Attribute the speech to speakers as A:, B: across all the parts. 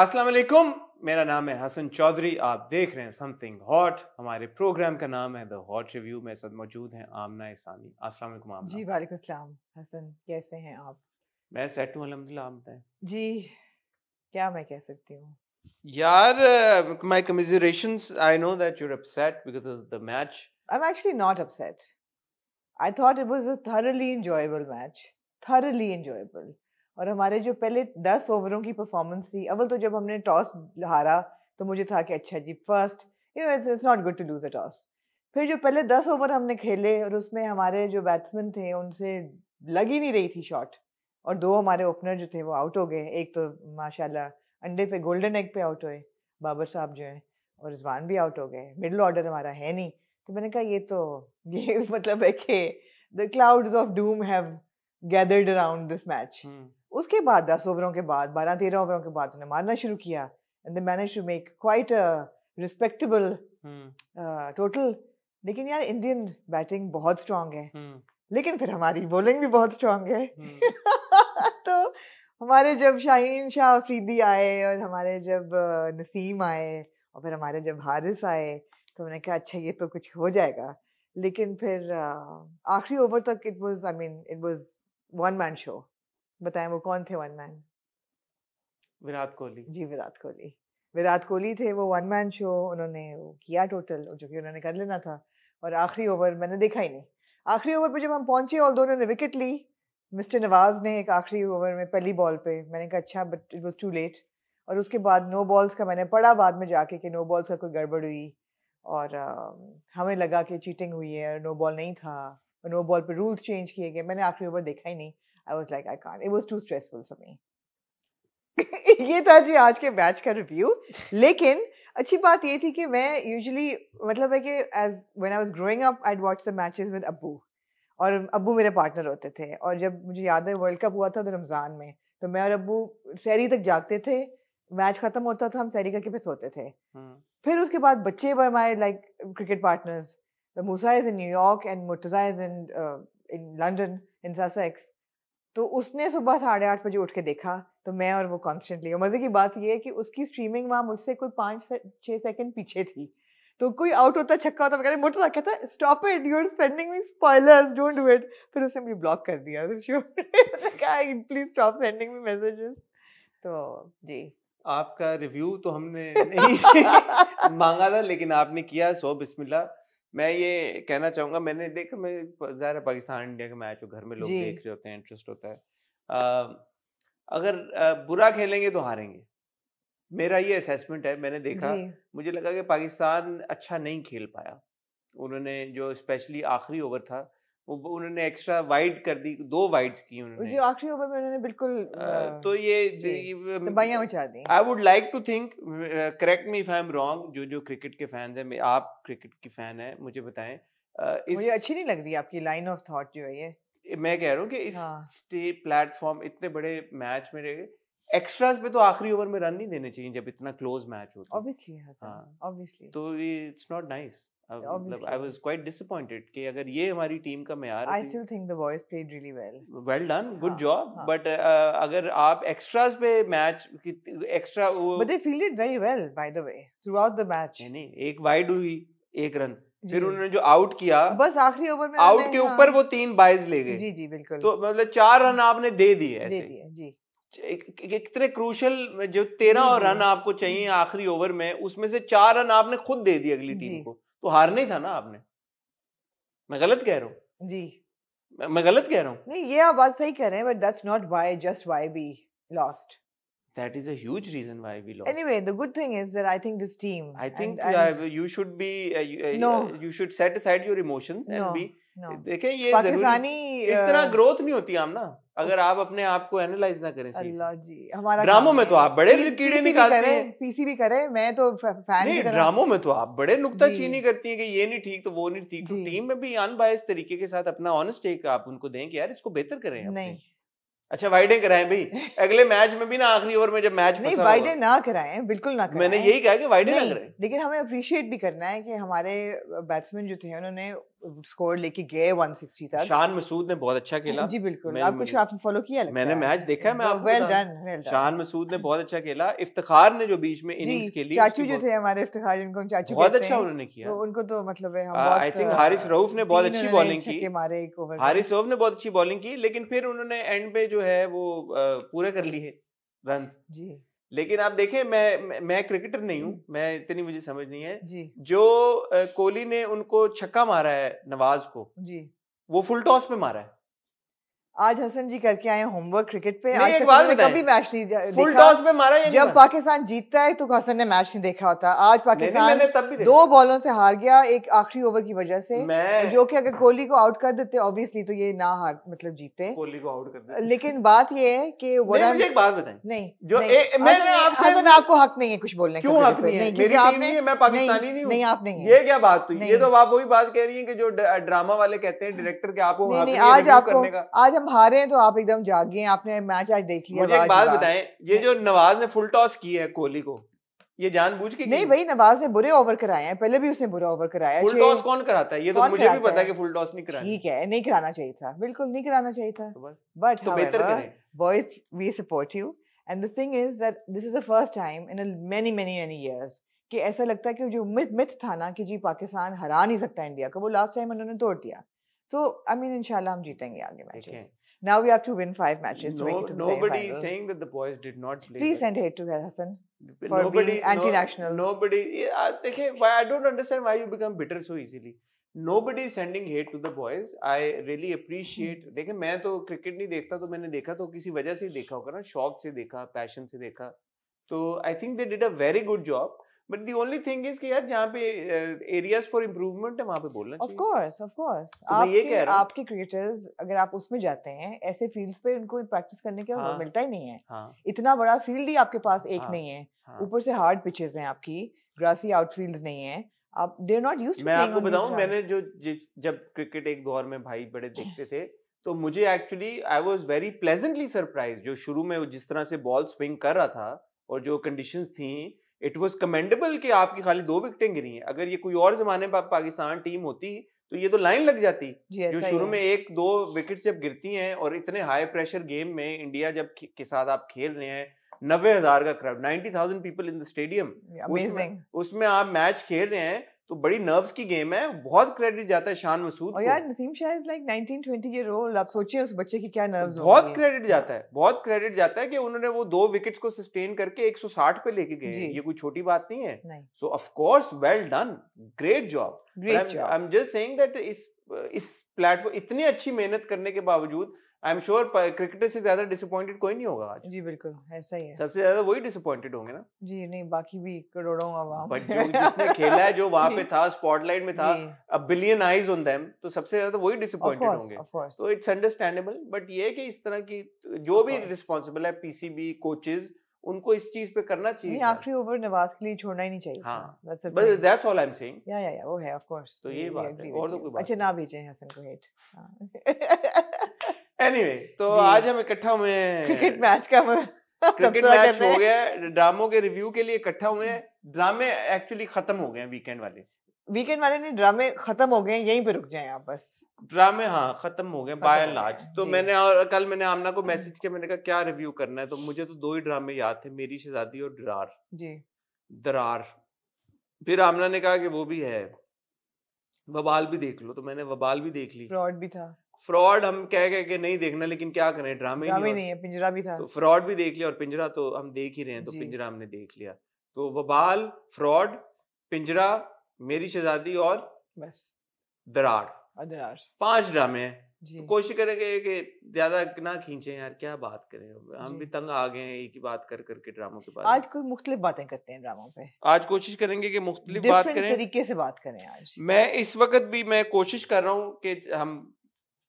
A: अस्सलाम वालेकुम मेरा नाम है हसन चौधरी आप देख रहे हैं समथिंग हॉट हमारे प्रोग्राम का नाम है द हॉट रिव्यू मेरे साथ मौजूद हैं आमना इसानी अस्सलाम वालेकुम आमना
B: जी वालेकुम अस्सलाम हसन कैसे हैं आप
A: मैं सेट हूं अल्हम्दुलिल्लाह आप बताएं
B: जी क्या मैं कह सकती हूं
A: यार my commiserations I know that you are upset because of the match I am actually not upset I thought it was a thoroughly enjoyable
B: match thoroughly enjoyable और हमारे जो पहले दस ओवरों की परफॉर्मेंस थी अव्वल तो जब हमने टॉस हारा तो मुझे था कि अच्छा जी first you know it's not good to lose a toss फिर जो पहले दस ओवर हमने खेले और उसमें हमारे जो बैट्समैन थे उनसे लग ही नहीं रही थी शॉट और दो हमारे ओपनर जो थे वो आउट हो गए एक तो माशाल्लाह अंडे पे गोल्डन एग पे आउट हुए बाबर साहब जो हैं और रिजवान भी आउट हो गए मिडल ऑर्डर हमारा है नहीं तो मैंने कहा ये तो ये मतलब है कि the clouds of doom have gathered around this match उसके बाद दस ओवरों के बाद बारह तेरह ओवरों के बाद उन्हें मारना शुरू किया and they manage to make quite a respectable total लेकिन यार इंडियन बैटिंग बहुत स्ट्रांग है हम्म। लेकिन फिर हमारी बॉलिंग भी बहुत स्ट्रांग है हम्म। तो हमारे जब शाहीन शाह अफरीदी आए और हमारे जब नसीम आए और फिर हमारे जब हारिस आए तो मैंने कहा अच्छा ये तो कुछ हो जाएगा लेकिन फिर आखिरी ओवर तक it was I mean it was one man show बताएं वो कौन थे वन मैन विराट कोहली जी विराट कोहली विराट कोहली थे वो वन मैन शो उन्होंने वो किया टोटल जो कि उन्होंने कर लेना था और आखिरी ओवर मैंने देखा ही नहीं आखिरी ओवर पे जब हम पहुंचे और दोनों ने विकेट ली मिस्टर नवाज़ ने एक आखिरी ओवर में पहली बॉल पे मैंने कहा अच्छा but it was too late और उसके बाद नो बॉल्स का मैंने पढ़ा बाद में जाके कि नो बॉल्स का कोई गड़बड़ हुई और uh, हमें लगा कि चीटिंग हुई है नो बॉल नहीं था नो बॉल पर रूल्स चेंज किए गए मैंने आखिरी ओवर देखा ही नहीं I was like I can't it was too stressful for me ये था जी आज के मैच का रिव्यू लेकिन अच्छी बात ये थी कि मैं यूजुअली मतलब है कि as when I was growing up I watch the matches with अबू और अबू मेरे पार्टनर होते थे और जब मुझे याद है वर्ल्ड कप हुआ था तो रमज़ान में तो मैं और अबू सैरी तक जागते थे मैच खत्म होता था हम सैरी करके फिर सोते थे hmm. फिर उसके बाद बच्चे were my like cricket partners Musa is in New York and Murtaza is in in London in Sussex तो उसने सुबह साढ़े आठ बजे उठ के देखा तो मैं और वो कॉन्स्टेंटली और मजे की बात ये है कि उसकी स्ट्रीमिंग वहाँ मुझसे कोई पाँच से छः सेकेंड पीछे थी तो कोई आउट होता छक्का होता मैं मुझे मोटा कहता stop it you are spending me spoilers don't do it फिर उसने मुझे ब्लॉक कर दिया please stop sending me messages
A: तो जी आपका रिव्यू तो हमने नहीं मांगा था लेकिन आपने किया सो बिस्मिल्लाह मैं ये कहना चाहूंगा मैंने देखा मैं ज़्यादा पाकिस्तान इंडिया के मैच घर में लोग देख रहे होते हैं इंटरेस्ट होता है आ, अगर आ, बुरा खेलेंगे तो हारेंगे मेरा ये असेसमेंट है मैंने देखा मुझे लगा कि पाकिस्तान अच्छा नहीं खेल पाया उन्होंने जो स्पेशली आखिरी ओवर था वो उन्होंने एक्स्ट्रा वाइड कर दी दो वाइड्स की उन्होंने जो
B: आखिरी ओवर में उन्होंने बिल्कुल आ, हाँ, तो
A: ये
B: तबाहियां मचा दी
A: I would like to think correct me if I am wrong जो जो क्रिकेट के फैंस हैं आप क्रिकेट की फैन हैं मुझे बताएं uh, इस मुझे अच्छी
B: नहीं लग रही आपकी लाइन ऑफ थॉट जो है ये
A: मैं कह रहा हूँ कि इस स्टे हाँ। स्टे प्लेटफॉर्म इतने बड़े मैच में एक्स्ट्रास पे तो आखिरी ओवर में रन नहीं देने चाहिए जब इतना क्लोज मैच होता है ऑब्वियसली हां ऑब्वियसली तो it's not nice I was quite disappointed कि अगर ये हमारी टीम का I
B: still think the boys played really well
A: well done good job but अगर आप एक्स्ट्रास पे match extra but they
B: field it very well by the way throughout the match नहीं
A: एक वाइड हुई एक run फिर उन्होंने जो आउट किया बस
B: आखिरी ओवर में आउट के हाँ। ऊपर वो
A: तीन बाइज ले गए जी जी बिल्कुल तो मतलब चार रन आपने दे दिए ऐसे दे दिए जी कितने क्रूशल जो तेरह रन आपको चाहिए आखिरी ओवर में उसमें से चार रन आपने खुद दे दिए अगली टीम को तो हारना ही था ना आपने मैं गलत कह रहा हूँ जी मैं, मैं गलत कह रहा हूँ
B: नहीं ये आप बात सही कह रहे हैं but that's not why just why we lost
A: that is a huge reason why we lost. Anyway,
B: the good thing is that I think this team. I think and, and
A: uh, you should be. Uh, you, uh, no. You should set aside your emotions no, and be. No. देखें ये जरूरी इस तरह growth नहीं होती हम ना अगर आप अपने आप को एनालाइज ना करें अल्लाह जी हमारा ड्रामों में तो आप बड़े कीड़े निकालते हैं
B: पीसी भी करें मैं तो फैन नहीं ड्रामो
A: में तो आप बड़े नुकता चीनी करती हैं कि ये नहीं ठीक तो वो नहीं ठीक तो टीम में भी अनबायस तरीके के साथ अपना ऑनेस्ट टेक आप उनको दें कि यार इसको बेहतर करें नहीं अच्छा वाइडे कराएं भाई अगले मैच में भी ना आखिरी ओवर में जब मैच नहीं वाइडे
B: ना कराएं बिल्कुल ना कराएं मैंने यही कहा कि वाइडे ना कराएं लेकिन हमें अप्रिशिएट भी करना है कि हमारे बैट्समैन जो थे उन्होंने स्कोर लेके गए 160 तक शान
A: मसूद ने बहुत अच्छा खेला जी बिल्कुल आप कुछ आपने फॉलो किया लगता मैंने है मैंने मैच देखा है मैं आपको वेल डन शान मसूद ने बहुत अच्छा खेला इफ्तिखार ने जो बीच में इनिंग्स खेली चाचू जो थे
B: हमारे इफ्तिखार जिनको हम चाचू बहुत अच्छा उन्होंने किया तो उनको तो मतलब है हम आई थिंक हारिस रऊफ ने बहुत अच्छी बॉलिंग की मारे एक ओवर हारिस
A: रऊफ ने बहुत अच्छी बॉलिंग की लेकिन फिर उन्होंने एंड पे जो है वो पूरे कर लिए रन जी लेकिन आप देखें मैं मैं क्रिकेटर नहीं हूं हम्म। मैं इतनी मुझे समझ नहीं है जी। जो कोहली ने उनको छक्का मारा है नवाज को जी वो फुल टॉस पे मारा है आज
B: हसन जी करके आए होमवर्क क्रिकेट पे आज कभी मैच नहीं फुल टॉस पे मारा या जब पाकिस्तान जीतता है तो हसन ने मैच नहीं देखा होता आज पाकिस्तान तब भी दो बॉलों से हार गया एक आखिरी ओवर की वजह से जो कि अगर कोहली को आउट कर देते ऑब्वियसली तो ये ना हार मतलब जीते कोहली को आउट कर देते लेकिन बात ये है कि एक बात बताएं नहीं जो हसन आपको हक नहीं है कुछ बोलने क्यों हक नहीं है मेरी टीम
A: मैं पाकिस्तानी नहीं नहीं आप नहीं ये क्या बात हुई ये तो आप वही बात कह रही है कि जो ड्रामा वाले कहते हैं डायरेक्टर के आपको आज आपको
B: आज हम आप हारे हैं तो आप एकदम जाग गए आपने मैच आज देख लिया मुझे एक बात बताएं
A: ये जो नवाज ने फुल टॉस की है कोहली को ये जानबूझ के नहीं भाई
B: नवाज ने बुरे ओवर कराए हैं पहले भी उसने बुरा ओवर कराया फुल टॉस
A: कौन कराता है ये तो मुझे भी पता है कि फुल टॉस नहीं कराना ठीक
B: है नहीं कराना चाहिए था बिल्कुल नहीं कराना चाहिए था तो बट तो बेहतर करें boys we support you and the thing is that this is the first time in many many many years कि ऐसा लगता है कि जो मिथ मिथ था ना कि जी पाकिस्तान हरा नहीं सकता इंडिया को वो लास्ट टाइम उन्होंने तोड़ दिया तो आई मीन इंशाल्लाह हम जीतेंगे आगे match Now we have to win five matches. No, nobody is
A: saying that the boys did not play. Please send hate
B: to Hassan
A: for nobody, being anti-national. No, nobody. Uh, why I don't understand why you become bitter so easily. Nobody sending hate to the boys. I really appreciate. देखे मैं तो cricket नहीं देखता तो मैंने देखा तो किसी वजह से देखा होगा ना शौक से देखा passion से देखा तो I think they did a very good job. But the only thing is कि यार जहाँ पे एरियाज फॉर इम्प्रूवमेंट है वहाँ पे बोलना चाहिए ऑफ
B: कोर्स ऑफ कोर्स आपके आपके क्रिएटर्स अगर आप उसमें जाते हैं ऐसे फील्ड्स पे इनको प्रैक्टिस करने के हाँ, मिलता ही नहीं है हाँ, इतना बड़ा फील्ड ही आपके पास एक हाँ, नहीं है हाँ। ऊपर हाँ, से हार्ड पिचेस हैं आपकी ग्रासी आउटफील्ड नहीं है आप दे आर नॉट यूज मैं आपको बताऊं मैंने
A: जो जब क्रिकेट एक दौर में भाई बड़े देखते थे तो मुझे actually I was very pleasantly surprise जो शुरू में जिस तरह से बॉल स्विंग कर रहा था और जो कंडीशंस थी इट वॉज कमेंडेबल कि आपकी खाली दो विकटें गिरी हैं अगर ये कोई और जमाने पर पाकिस्तान टीम होती तो ये तो लाइन लग जाती जो शुरू में एक दो विकेट जब गिरती हैं और इतने हाई प्रेशर गेम में इंडिया जब के साथ आप खेल रहे हैं नब्बे हजार का crowd ninety thousand people in the stadium उसमें आप मैच खेल रहे हैं तो बड़ी नर्व्स की गेम है बहुत क्रेडिट जाता है शान मसूद और यार
B: Naseem Shah is like 19 20 year old आप सोचिए उस बच्चे की क्या
A: नर्व्स बहुत क्रेडिट जाता है बहुत क्रेडिट जाता है कि उन्होंने वो दो विकेट्स को सस्टेन करके 160 पे लेके गए ये कोई छोटी बात नहीं है so of course well done great job I am just saying that इस इस प्लेटफॉर्म इतनी अच्छी मेहनत करने के बावजूद आई एम श्योर क्रिकेटर से ज्यादा डिसअपॉइंटेड कोई नहीं होगा आज
B: जी बिल्कुल ऐसा ही है
A: सबसे ज्यादा वही डिसअपॉइंटेड होंगे ना
B: जी नहीं बाकी भी करोड़ों आवाम बट जो जिसने खेला है जो वहां पे
A: था स्पॉटलाइट में था a billion eyes on them तो सबसे ज्यादा वही डिसअपॉइंटेड होंगे तो इट्स अंडरस्टैंडेबल बट ये कि इस तरह की जो भी रिस्पांसिबल है पीसीबी कोचेस उनको इस चीज पे करना चाहिए नहीं
B: आखिरी ओवर नवाज के लिए छोड़ना ही नहीं चाहिए हां बस that's all I am saying yeah yeah या वो है ऑफ कोर्स
A: तो ये बात है और तो कोई बात अच्छा
B: ना भेजें हसन को हेट हाँ।
A: एनीवे anyway, तो आज हम इकट्ठा हुए हैं क्रिकेट मैच का हम क्रिकेट मैच हो गया ड्रामों के रिव्यू के लिए इकट्ठा हुए हैं ड्रामे एक्चुअली खत्म हो गए हैं वीकेंड वाले
B: वीकेंड वाले नहीं ड्रामे खत्म हो गए हैं यहीं पे रुक जाएं आप बस
A: ड्रामे हाँ खत्म हो गए बाय लार्ज तो मैंने और कल मैंने आमना को मैसेज किया मैंने कहा क्या रिव्यू करना है तो मुझे तो दो ही ड्रामे याद थे मेरी शहजादी और दरार जी दरार फिर आमना ने कहा कि वो भी है वबाल भी देख लो तो मैंने वबाल भी देख ली फ्रॉड भी था फ्रॉड हम कह गए कि नहीं देखना लेकिन क्या करें ड्रामे नहीं, नहीं है
B: पिंजरा भी था तो
A: फ्रॉड भी देख लिया और पिंजरा तो हम देख ही रहे हैं तो पिंजरा हमने देख लिया तो वबाल फ्रॉड पिंजरा मेरी शहजादी और बस दरार दरार पांच ड्रामे हैं तो कोशिश करेंगे कि ज्यादा ना खींचे यार क्या बात करें हम भी तंग आ गए हैं एक ही बात कर करके ड्रामों के बारे आज कोई मुख्तलिफ
B: बातें करते हैं ड्रामों पे आज
A: कोशिश करेंगे कि मुख्तलिफ बात करें तरीके
B: से बात करें आज
A: मैं इस वक्त भी मैं कोशिश कर रहा हूँ कि हम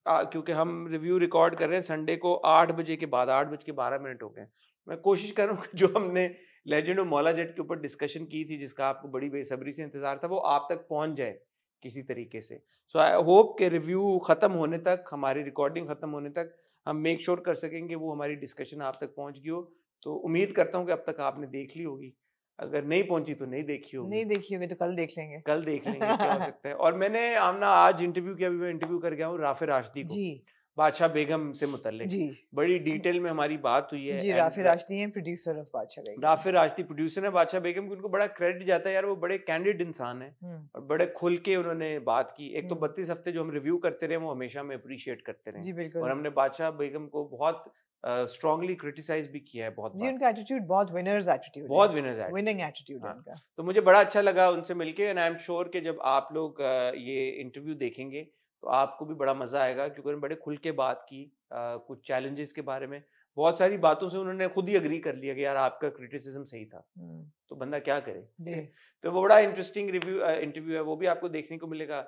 A: क्योंकि हम रिव्यू रिकॉर्ड कर रहे हैं संडे को आठ बजे के बाद आठ बज के बारह मिनट हो गए मैं कोशिश कर रहा हूँ जो हमने लेजेंड और मौला जेट के ऊपर डिस्कशन की थी जिसका आपको बड़ी बेसब्री से इंतज़ार था वो आप तक पहुँच जाए किसी तरीके से सो आई होप के रिव्यू ख़त्म होने तक हमारी रिकॉर्डिंग ख़त्म होने तक हम मेक श्योर sure कर सकेंगे वो हमारी डिस्कशन आप तक पहुँच गई हो तो उम्मीद करता हूँ कि अब तक आपने देख ली होगी अगर नहीं पहुंची तो नहीं देखी होगी नहीं
B: देखी होगी तो कल देख लेंगे
A: कल देख लेंगे क्या हो सकता है और मैंने आमना आज इंटरव्यू किया मैं इंटरव्यू कर गया हूँ राफे राशदी को जी बादशाह बेगम से मुतलिक बड़ी डिटेल में हमारी बात हुई है जी राफे राशदी
B: हैं प्रोड्यूसर ऑफ बादशाह बेगम
A: राफे राशदी प्रोड्यूसर है बादशाह बेगम की उनको बड़ा क्रेडिट जाता है यार वो बड़े कैंडिड इंसान है हम्म। और बड़े खुल के उन्होंने बात की एक तो हम्म। बत्तीस हफ्ते जो हम रिव्यू करते रहे वो हमेशा हमें अप्रिशिएट करते रहे और हमने बादशाह बेगम को बहुत स्ट्रॉन्गली क्रिटिसाइज भी किया है बहुत
B: जी उनका एटीट्यूड
A: बहुत विनर्स एटीट्यूड बहुत विनर्स विनिंग एटीट्यूड उनका तो मुझे बड़ा अच्छा लगा उनसे मिलके एंड आई एम श्योर कि जब आप लोग ये इंटरव्यू देखेंगे तो आपको भी बड़ा मजा आएगा क्योंकि उन्होंने बड़े खुल के बात की कुछ चैलेंजेस के बारे में बहुत सारी बातों से उन्होंने खुद ही अग्री कर लिया कि यार आपका क्रिटिसिज्म सही था हम्म। तो बंदा क्या करे तो वो बड़ा इंटरेस्टिंग रिव्यू इंटरव्यू है वो भी आपको देखने को मिलेगा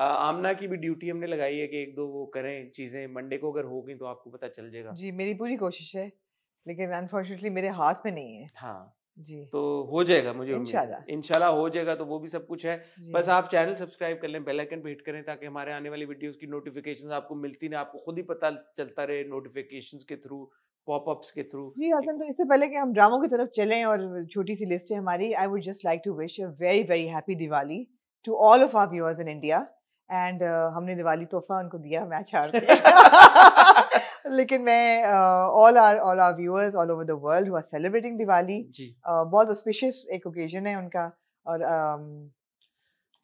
A: आमना की भी ड्यूटी हमने लगाई है कि एक दो वो करें चीजें मंडे को अगर हो गई तो आपको पता चल जाएगा जी
B: मेरी पूरी कोशिश है लेकिन अनफॉर्चुनेटली मेरे हाथ में नहीं है
A: हाँ जी तो हो जाएगा मुझे इंशाल्लाह इंशाल्लाह हो जाएगा तो वो भी सब कुछ है बस आप चैनल सब्सक्राइब कर लें बेल आइकन पे हिट करें ताकि हमारे आने वाली वीडियोस की नोटिफिकेशन आपको मिलती रहे आपको खुद ही पता चलता रहे नोटिफिकेशन के थ्रू पॉपअप्स के थ्रू
B: जी हसन तो इससे पहले कि हम ड्रामों की तरफ चलें और छोटी सी लिस्ट है हमारी I would just like to wish a very very happy Diwali to all of our viewers in India and uh, हमने दिवाली तोहफा उनको दिया मैच हार के लेकिन मैं all our all our viewers all over the world who are celebrating Diwali बहुत auspicious एक ओकेजन है उनका और um,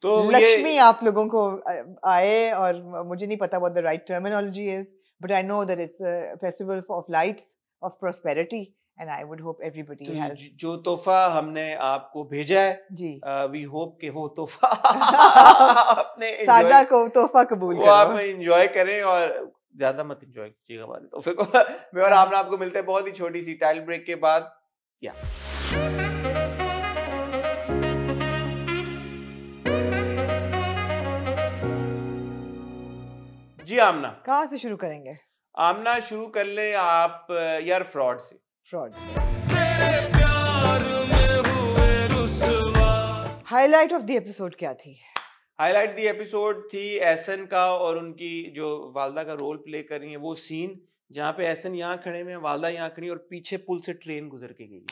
A: तो लक्ष्मी
B: आप लोगों को uh, आए और मुझे नहीं पता what the right terminology is but I know that it's festival of lights of prosperity and I would hope everybody has
A: जो तोहफा हमने आपको भेजा है जी वी होप के वो तोहफा अपने सादा
B: को तोहफा कबूल करो आप
A: एंजॉय करें और ज्यादा मत एंजॉय कीजिएगा वाले तोहफे को मैं और आमना आपको मिलते हैं बहुत ही छोटी सी टाइल ब्रेक के बाद या जी आमना
B: कहाँ से शुरू करेंगे
A: आमना शुरू कर ले आप यार फ्रॉड से frauds
B: highlight of the episode क्या थी
A: हाईलाइट दी एपिसोड थी एसन का और उनकी जो वालदा का रोल प्ले कर रही है वो सीन जहाँ पे एसन यहाँ खड़े में वालदा यहाँ खड़ी और पीछे पुल से ट्रेन गुजर के गई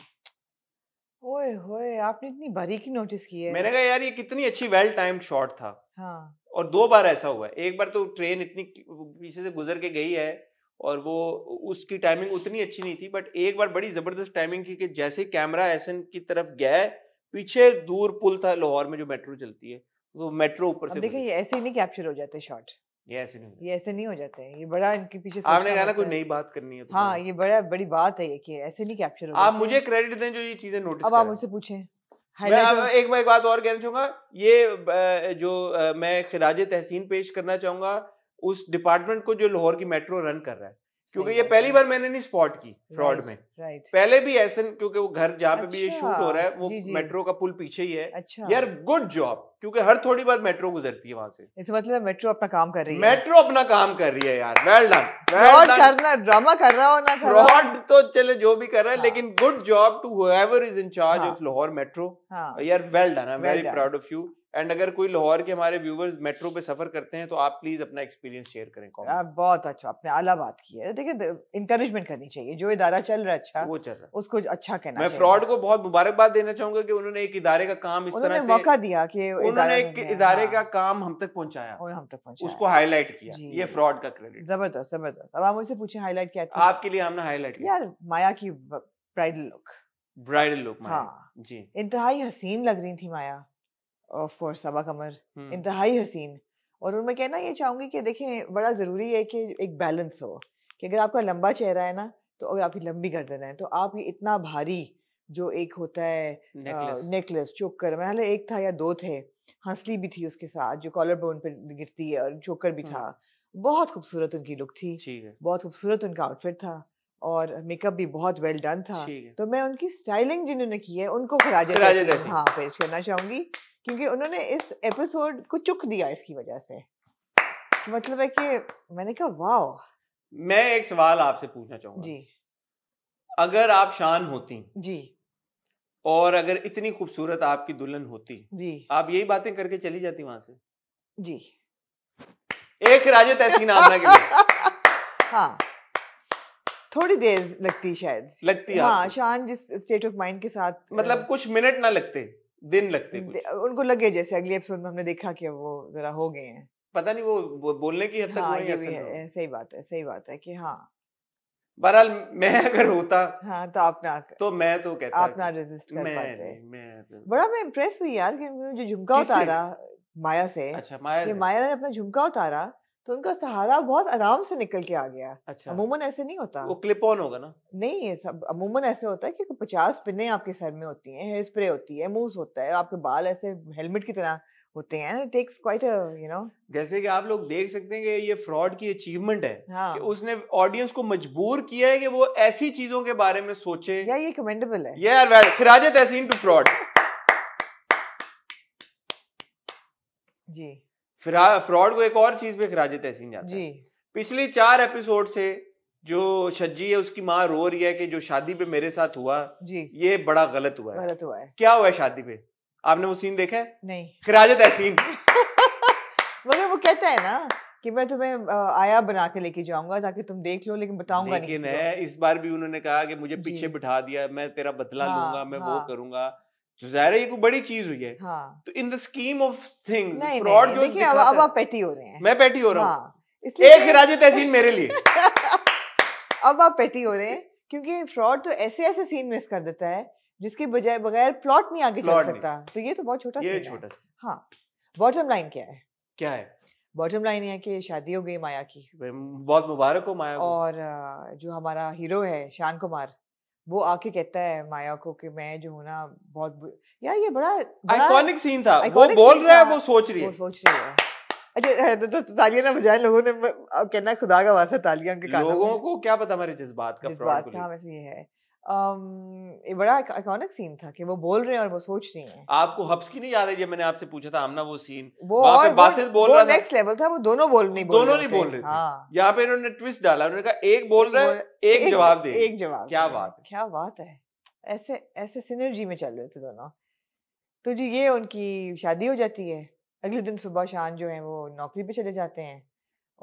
B: ओए होए आपने इतनी बारीकी नोटिस की है मैंने कहा यार
A: ये कितनी अच्छी वेल टाइम्ड शॉट था हाँ। और दो बार ऐसा हुआ है एक बार तो ट्रेन इतनी पीछे से गुजर के गई है और वो उसकी टाइमिंग उतनी अच्छी नहीं थी बट एक बार बड़ी ज़बरदस्त टाइमिंग थी कि जैसे कैमरा एसन की तरफ गया पीछे दूर पुल था लाहौर में जो मेट्रो चलती है वो तो मेट्रो ऊपर से देखिए
B: ऐसे नहीं कैप्चर हो जाते शॉट ये ऐसे नहीं ये ऐसे नहीं हो जाते हैं ये बड़ा इनके पीछे आपने कहा ना कोई नई
A: बात करनी है तो हाँ
B: ये बड़ा बड़ी बात है ये कि ऐसे नहीं कैप्चर हो आप मुझे
A: क्रेडिट दें जो ये चीजें नोटिस अब आप मुझसे पूछें मैं एक बार एक बात और कहना चाहूंगा ये जो मैं खिराज तहसीन पेश करना चाहूंगा उस डिपार्टमेंट को जो लाहौर की मेट्रो रन कर रहा है क्योंकि ये पहली बार मैंने नहीं स्पॉट की फ्रॉड में राइट पहले भी ऐसे क्योंकि वो घर जहाँ पे भी ये शूट हो रहा है अच्छा। वो मेट्रो का पुल पीछे ही है अच्छा। यार गुड जॉब क्योंकि हर थोड़ी बार मेट्रो गुजरती है वहां से
B: इस मतलब मेट्रो अपना काम कर रही है मेट्रो
A: अपना काम कर रही है यार वेल डन फ्रॉड करना
B: ड्रामा कर रहा हो ना फ्रॉड
A: तो चले जो भी कर रहा है हाँ। लेकिन good job to whoever is in charge of Lahore metro हाँ। यार well done I am very proud of you and अगर कोई लाहौर के हमारे व्यूवर्स मेट्रो पे सफर करते हैं तो आप प्लीज अपना एक्सपीरियंस शेयर करें आ,
B: बहुत अच्छा आपने आला बात की है देखिए इंकरेजमेंट करनी चाहिए जो इदारा चल रहा है अच्छा वो चल रहा है उसको अच्छा कहना मैं फ्रॉड को
A: बहुत मुबारकबाद देना चाहूंगा कि उन्होंने एक इदारे का काम इस तरह से मौका
B: दिया कि उन्होंने एक इदारे हाँ।
A: का काम हम तक पहुंचाया हम तक पहुंचाया उसको हाईलाइट किया ये फ्रॉड का क्रेडिट
B: जबरदस्त जबरदस्त अब आप मुझसे पूछे हाईलाइट क्या था
A: आपके लिए हमने हाईलाइट किया
B: यार माया की bridal look
A: bridal look Maya हाँ। जी
B: इंतहाई हसीन लग रही थी माया ऑफ कोर्स सबा कमर इंतहाई हसीन और उनमें कहना ये चाहूंगी कि देखें बड़ा ज़रूरी है कि एक बैलेंस हो कि अगर आपका लंबा चेहरा है ना तो अगर आपकी लंबी गर्दन है तो आप ये इतना भारी जो एक होता है नेकलेस चोकर मेरे हाल एक था या दो थे हंसली भी थी उसके साथ जो कॉलर बोन पर गिरती है और चोकर भी था बहुत खूबसूरत उनकी लुक थी बहुत खूबसूरत उनका आउटफिट था और मेकअप भी बहुत वेल डन था तो मैं उनकी स्टाइलिंग जिन्होंने की है उनको खराज हाँ पेश करना चाहूंगी क्योंकि उन्होंने इस एपिसोड को चुक दिया इसकी
A: वजह से मतलब है कि मैंने कहा वाह मैं एक सवाल आपसे पूछना चाहूंगा जी अगर आप शान होती जी और अगर इतनी खूबसूरत आपकी दुल्हन होती जी आप यही बातें करके चली जाती वहां से जी एक राजे तहसीन आमना के हाँ
B: थोड़ी देर लगती शायद लगती हाँ, हाँ शान जिस स्टेट ऑफ माइंड के साथ मतलब
A: कुछ मिनट ना लगते दिन लगते कुछ
B: उनको लगे जैसे अगले एपिसोड में हमने देखा कि वो जरा हो गए
A: हैं पता नहीं वो बोलने की हद तक हाँ, ये भी है
B: सही बात है सही बात है कि हाँ
A: बहरहाल मैं अगर होता
B: हाँ तो आप ना
A: तो मैं तो कहता आप ना रेजिस्ट कर मैं, पाते मैं, तो बड़ा
B: मैं इम्प्रेस हुई यार कि जो झुमका उतारा माया से अच्छा माया माया ने अपना झुमका उतारा तो उनका सहारा बहुत आराम से निकल के आ गया अच्छा अमूमन ऐसे नहीं होता वो
A: क्लिप ऑन होगा ना
B: नहीं ये सब अमूमन ऐसे होता है कि पचास पिने आपके सर में होती हैं हेयर स्प्रे होती है मूस होता है आपके बाल ऐसे हेलमेट की तरह होते हैं it takes quite you know
A: जैसे कि आप लोग देख सकते हैं कि ये फ्रॉड की अचीवमेंट है हाँ. कि उसने ऑडियंस को मजबूर किया है कि वो ऐसी चीजों के बारे में सोचे या ये कमेंडेबल है ये या वेल खिराज तहसीन टू फ्रॉड जी फ्रॉड को एक और चीज पे खराज तहसीन जाता जी। है पिछली चार एपिसोड से जो शज्जी है उसकी माँ रो रही है कि जो शादी पे मेरे साथ हुआ जी ये बड़ा गलत हुआ है गलत हुआ है क्या हुआ है शादी पे आपने वो सीन देखा है नहीं खराज तहसीन
B: मगर वो कहता है ना कि मैं तुम्हें आया बना के लेके जाऊंगा ताकि तुम देख लो लेकिन बताऊंगा लेकिन नहीं है
A: इस बार भी उन्होंने कहा कि मुझे पीछे बिठा दिया मैं तेरा बदला हाँ, लूंगा मैं हाँ, वो करूंगा तो जाहिर है ये कोई बड़ी चीज हुई है हाँ. तो in the scheme of things fraud जो देखिए अब अब आप पेटी हो रहे हैं मैं पेटी हो रहा हूँ हाँ, एक राज्य तहसील मेरे लिए
B: अब आप पेटी हो रहे हैं क्योंकि फ्रॉड तो ऐसे ऐसे सीन मिस कर देता है जिसके बजाय बगैर प्लॉट नहीं आगे चल सकता तो ये तो बहुत छोटा ये छोटा सा हाँ बॉटम लाइन क्या है क्या है बॉटम लाइन है कि शादी हो गई माया की
A: बहुत मुबारक हो माया और
B: जो हमारा हीरो है शान कुमार वो आके कहता है माया को कि मैं जो हूँ ना बहुत यार ये बड़ा आइकॉनिक सीन था वो बोल रहा है वो
A: सोच रही है वो सोच रही है
B: अच्छा तो, तो, तो तालियां ना बजाएं लोगों ने कहना खुदा का वास्ता तालियां उनके लोगों
A: को क्या पता हमारे जज्बात का जज्बात था हाँ, वैसे ये है
B: ये बड़ा आइकॉनिक सीन था कि वो बोल रहे हैं और वो सोच रही हैं
A: आपको हब्स की नहीं याद है जब मैंने आपसे पूछा था हमना वो सीन वो और बासित बोल रहा था नेक्स्ट
B: लेवल था वो दोनों बोल नहीं बोल दोनों नहीं बोल रहे थे हाँ।
A: यहाँ पे इन्होंने ट्विस्ट डाला उन्होंने कहा एक बोल रहा है एक जवाब दे एक जवाब क्या बात
B: है क्या बात है ऐसे ऐसे सिनर्जी में चल रहे थे दोनों तो जी ये उनकी शादी हो जाती है अगले दिन सुबह शान जो है वो नौकरी पे चले जाते हैं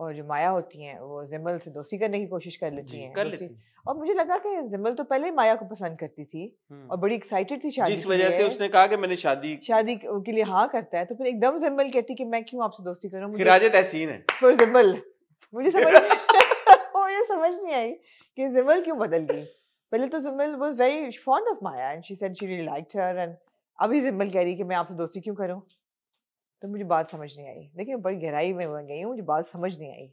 B: और जो माया होती हैं वो जिमल से दोस्ती करने की कोशिश कर लेती हैं कर लेती और मुझे लगा कि जिमल तो पहले ही माया को पसंद करती थी और बड़ी एक्साइटेड थी शादी जिस वजह से उसने
A: कहा कि मैंने शादी
B: शादी के लिए हाँ करता है तो फिर एकदम जिमल कहती कि मैं क्यों आपसे दोस्ती करूँ मुझे
A: तहसीन है फिर जिमल
B: मुझे समझ मुझे समझ नहीं आई कि जिमल क्यों बदल गई पहले तो Jimal was very fond of Maya and she said she really liked her and अभी जिमल कह रही कि मैं आपसे दोस्ती क्यों करूँ तो मुझे बात समझ नहीं आई देखिए बड़ी गहराई में मैं गई हूँ मुझे बात समझ नहीं आई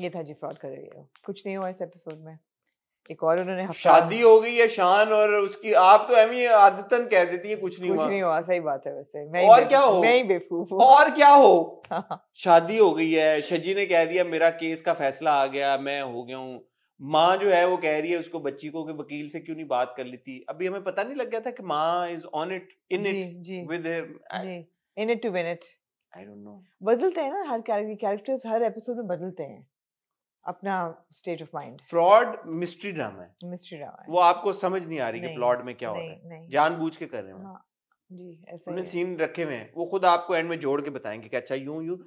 B: ये था जी फ्रॉड कर रही हो कुछ नहीं हुआ इस एपिसोड में एक और उन्होंने शादी हो
A: गई है शान और उसकी आप तो एम आदतन कह देती है कुछ नहीं कुछ हुआ नहीं हुआ सही बात है वैसे मैं और क्या हो मैं ही बेफूफ और क्या हो शादी हो गई है शजी ने कह दिया मेरा केस का फैसला आ गया मैं हो गया हूँ माँ जो है वो कह रही है उसको बच्ची को कि वकील से क्यों नहीं बात कर ली थी अभी हमें पता नहीं लग गया था कि माँ is on it in it with in it to win it I don't know
B: बदलते हैं ना हर कैरेक्टर्स हर एपिसोड में बदलते हैं अपना state of mind
A: fraud mystery drama है मिस्ट्री ड्रामा है वो आपको समझ नहीं आ रही कि प्लॉट में क्या हो रहा है जानबूझ के कर रहे हैं हाँ,
B: जी ऐसे उन्होंने
A: सीन रखे हुए हैं वो खुद आपको एंड में जोड़ के बताएंगे कि अच्छा यूं यूं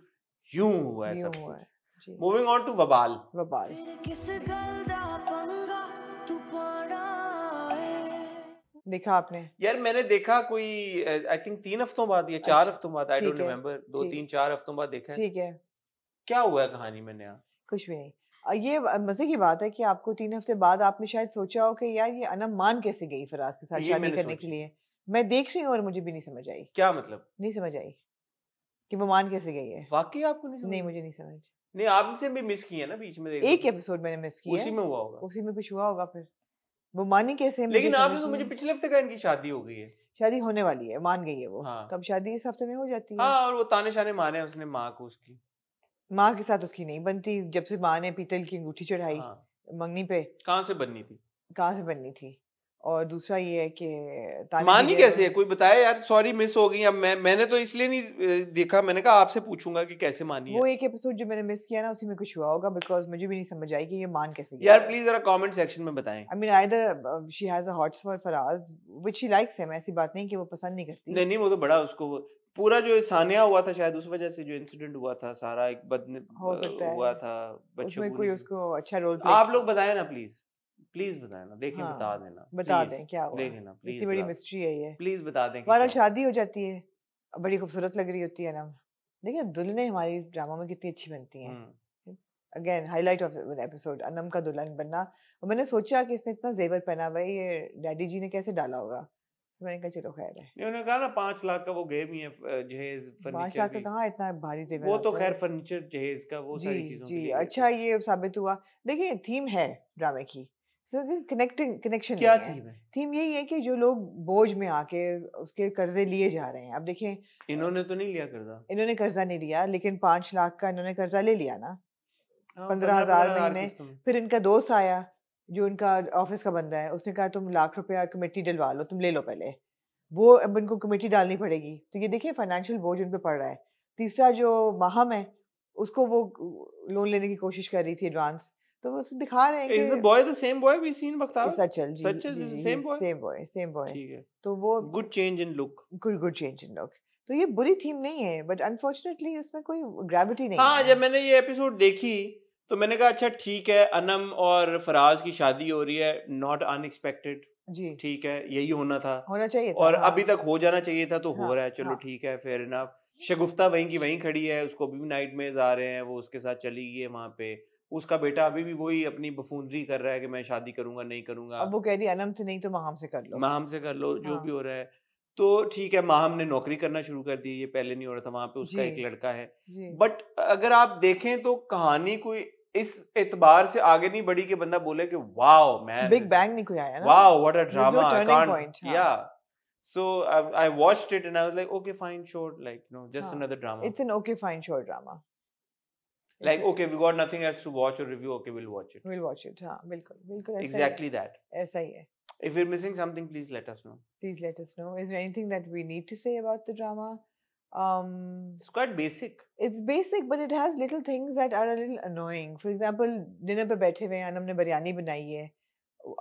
A: यूं हुआ है सब कुछ moving on to Wabaal Wabaal देखा आपने यार मैंने देखा कोई आई थिंक तीन हफ्तों बाद या चार अच्छा, हफ्तों बाद आई डोंट रिमेम्बर दो तीन चार हफ्तों बाद देखा ठीक है क्या हुआ कहानी में नया
B: कुछ भी नहीं ये मजे की बात है कि आपको तीन हफ्ते बाद आपने शायद सोचा हो कि यार ये अनम मान कैसे गई फराज के साथ शादी करने के लिए मैं देख रही हूँ और मुझे भी नहीं समझ आई क्या मतलब नहीं समझ आई कि वो मान कैसे गई है वाकई आपको नहीं, नहीं मुझे नहीं समझ
A: नहीं आपसे भी मिस की है ना बीच में एक
B: एपिसोड मैंने मिस किया उसी में हुआ होगा उसी में कुछ हुआ होगा फिर वो मानी कैसे लेकिन आपने तो मुझे
A: पिछले हफ्ते का इनकी शादी हो गई है
B: शादी होने वाली है मान गई है वो हाँ। तो अब शादी इस हफ्ते में हो जाती है हाँ
A: और वो ताने शाने माने उसने माँ को उसकी
B: माँ के साथ उसकी नहीं बनती जब से माँ ने पीतल की अंगूठी चढ़ाई हाँ। मंगनी पे
A: कहाँ से बननी थी
B: कहाँ से बननी थी और दूसरा ये है कि मानी कैसे है
A: कोई बताया यार सॉरी मिस हो गई अब मैं मैंने तो इसलिए नहीं देखा मैंने कहा आपसे पूछूंगा कि कैसे मानी वो
B: है। एक एपिसोड जो मैंने मिस किया ना उसी में कुछ हुआ होगा बिकॉज मुझे भी नहीं समझ आई कि ये मान कैसे यार
A: प्लीज जरा कमेंट सेक्शन में बताएं I
B: mean either she has a hots for Faraz which she likes him ऐसी बात नहीं कि वो पसंद नहीं करती
A: नहीं नहीं वो तो बड़ा उसको पूरा जो सानिया हुआ था शायद उस वजह से जो इंसिडेंट हुआ था सारा एक बद हो सकता हुआ था बच्चों में कोई
B: उसको अच्छा रोल आप लोग
A: बताए ना प्लीज प्लीज बताना देखें हाँ, बता देना बता दें क्या हुआ देखें ना प्लीज इतनी बड़ी मिस्ट्री है ये प्लीज बता दें हमारा शादी
B: हो जाती है बड़ी खूबसूरत लग रही होती है ना देखिए दुल्हने हमारी ड्रामा में कितनी अच्छी बनती हैं again highlight of episode Anam का दुल्हन बनना और मैंने सोचा कि इसने इतना जेवर पहना हुआ है ये डैडी जी ने कैसे डाला होगा तो मैंने कहा चलो खैर है
A: उन्होंने कहा ना पांच लाख का वो गेम ही है जहेज पांच लाख का कहाँ
B: इतना भारी जेवर वो तो खैर
A: फर्नीचर जहेज का वो सारी चीजों जी
B: अच्छा ये साबित हुआ देखिए थीम है ड्रामे की कनेक्टिंग कनेक्शन क्या थीम है थीम यही है कि जो लोग बोझ में आके उसके कर्जे लिए जा रहे हैं अब
A: इन्होंने तो नहीं लिया कर्जा
B: इन्होंने कर्जा नहीं लिया लेकिन पांच लाख का इन्होंने कर्जा ले लिया ना हाँ, पंद्रह हजार महीने फिर इनका दोस्त आया जो इनका ऑफिस का बंदा है उसने कहा तुम लाख रुपया कमेटी डलवा लो तुम ले लो पहले वो अब इनको कमेटी डालनी पड़ेगी तो ये देखिए फाइनेंशियल बोझ उन पर पड़ रहा है तीसरा जो माहम है उसको वो लोन लेने की कोशिश कर रही थी एडवांस तो वो दिखा रहे हैं कि is the boy the
A: same boy we seen Bakhtawar
B: Sachal ji Sachal is the same boy same boy same boy ठीक है तो वो good change in look good good change in look तो ये बुरी थीम नहीं है बट अनफॉर्चुनेटली उसमें कोई ग्रेविटी नहीं हाँ जब
A: मैंने ये एपिसोड देखी तो मैंने कहा अच्छा ठीक है अनम और फराज की शादी हो रही है नॉट अनएक्सपेक्टेड जी ठीक है यही होना था
B: होना चाहिए था, और हाँ। अभी
A: तक हो जाना चाहिए था तो हाँ, हो रहा है हाँ। चलो ठीक हाँ। है फेयर इनफ शगुफ्ता वहीं की वहीं खड़ी है उसको भी नाइट में जा रहे हैं वो उसके साथ चली गई है वहां पे उसका बेटा अभी भी वही अपनी बफूंदरी कर रहा है कि मैं शादी करूंगा नहीं करूंगा अब वो
B: कह रही अनंत नहीं तो माहम से कर लो
A: माहम से कर लो हाँ। जो भी हो रहा है तो ठीक है माहम ने नौकरी करना शुरू कर दी ये पहले नहीं हो रहा था वहां पे उसका एक लड़का है बट अगर आप देखें तो कहानी कोई इस एतबार से आगे नहीं बढ़ी कि बंदा बोले कि वाओ मैन बिग
B: बैंग नहीं कोई आया ना वाओ व्हाट अ ड्रामा या
A: so I, I watched it and I was like, okay, fine, sure, like you know, just huh. हाँ। another drama. It's
B: an okay, fine, sure drama. like okay
A: we got nothing else to watch or review okay we'll watch it
B: we'll watch it हाँ बिल्कुल बिल्कुल exactly that ऐसा
A: ही है if we're missing something please let us know
B: please let us know is there anything that we need to say about the drama um, it's quite basic it's basic but it has little things that are a little annoying for example dinner पे बैठे हुए हैं अनम ने बिरयानी बनाई है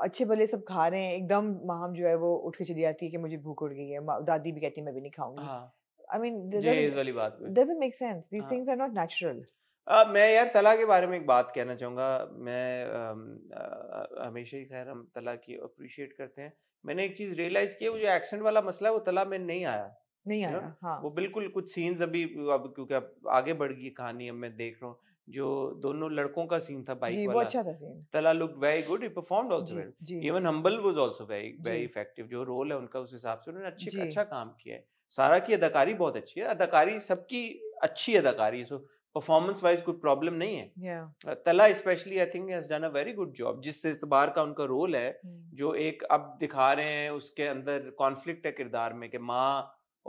B: अच्छे भले सब खा रहे हैं एकदम माम जो है वो उठ चली जाती है कि मुझे भूख उड़ गई है दादी भी कहती है
A: मैं doesn't
B: make sense these things are not natural
A: आ, मैं यार तला के बारे में एक बात कहना चाहूँगा मैं हमेशा ही खैर हम तला की अप्रिशिएट करते हैं मैंने एक चीज़ रियलाइज़ की वो जो एक्सेंट वाला मसला है वो तला में नहीं आया
B: नहीं आया हाँ। वो
A: बिल्कुल कुछ सीन्स अभी अब क्योंकि अब आगे बढ़ गई कहानी अब मैं देख रहा हूँ जो दोनों लड़कों का सीन था बाइक वाला अच्छा था scene Talha look very good he performed also well even humble was also very very effective जो रोल है उनका उस हिसाब से उन्होंने अच्छे अच्छा काम किया है सारा की अदाकारी बहुत अच्छी है अदाकारी सबकी अच्छी अदाकारी है सो परफॉर्मेंस वाइज कोई प्रॉब्लम नहीं
B: है
A: Talha specially I think has done a very good job जिस एतबार का उनका रोल है hmm. जो एक अब दिखा रहे हैं उसके अंदर कॉन्फ्लिक्ट है किरदार में कि माँ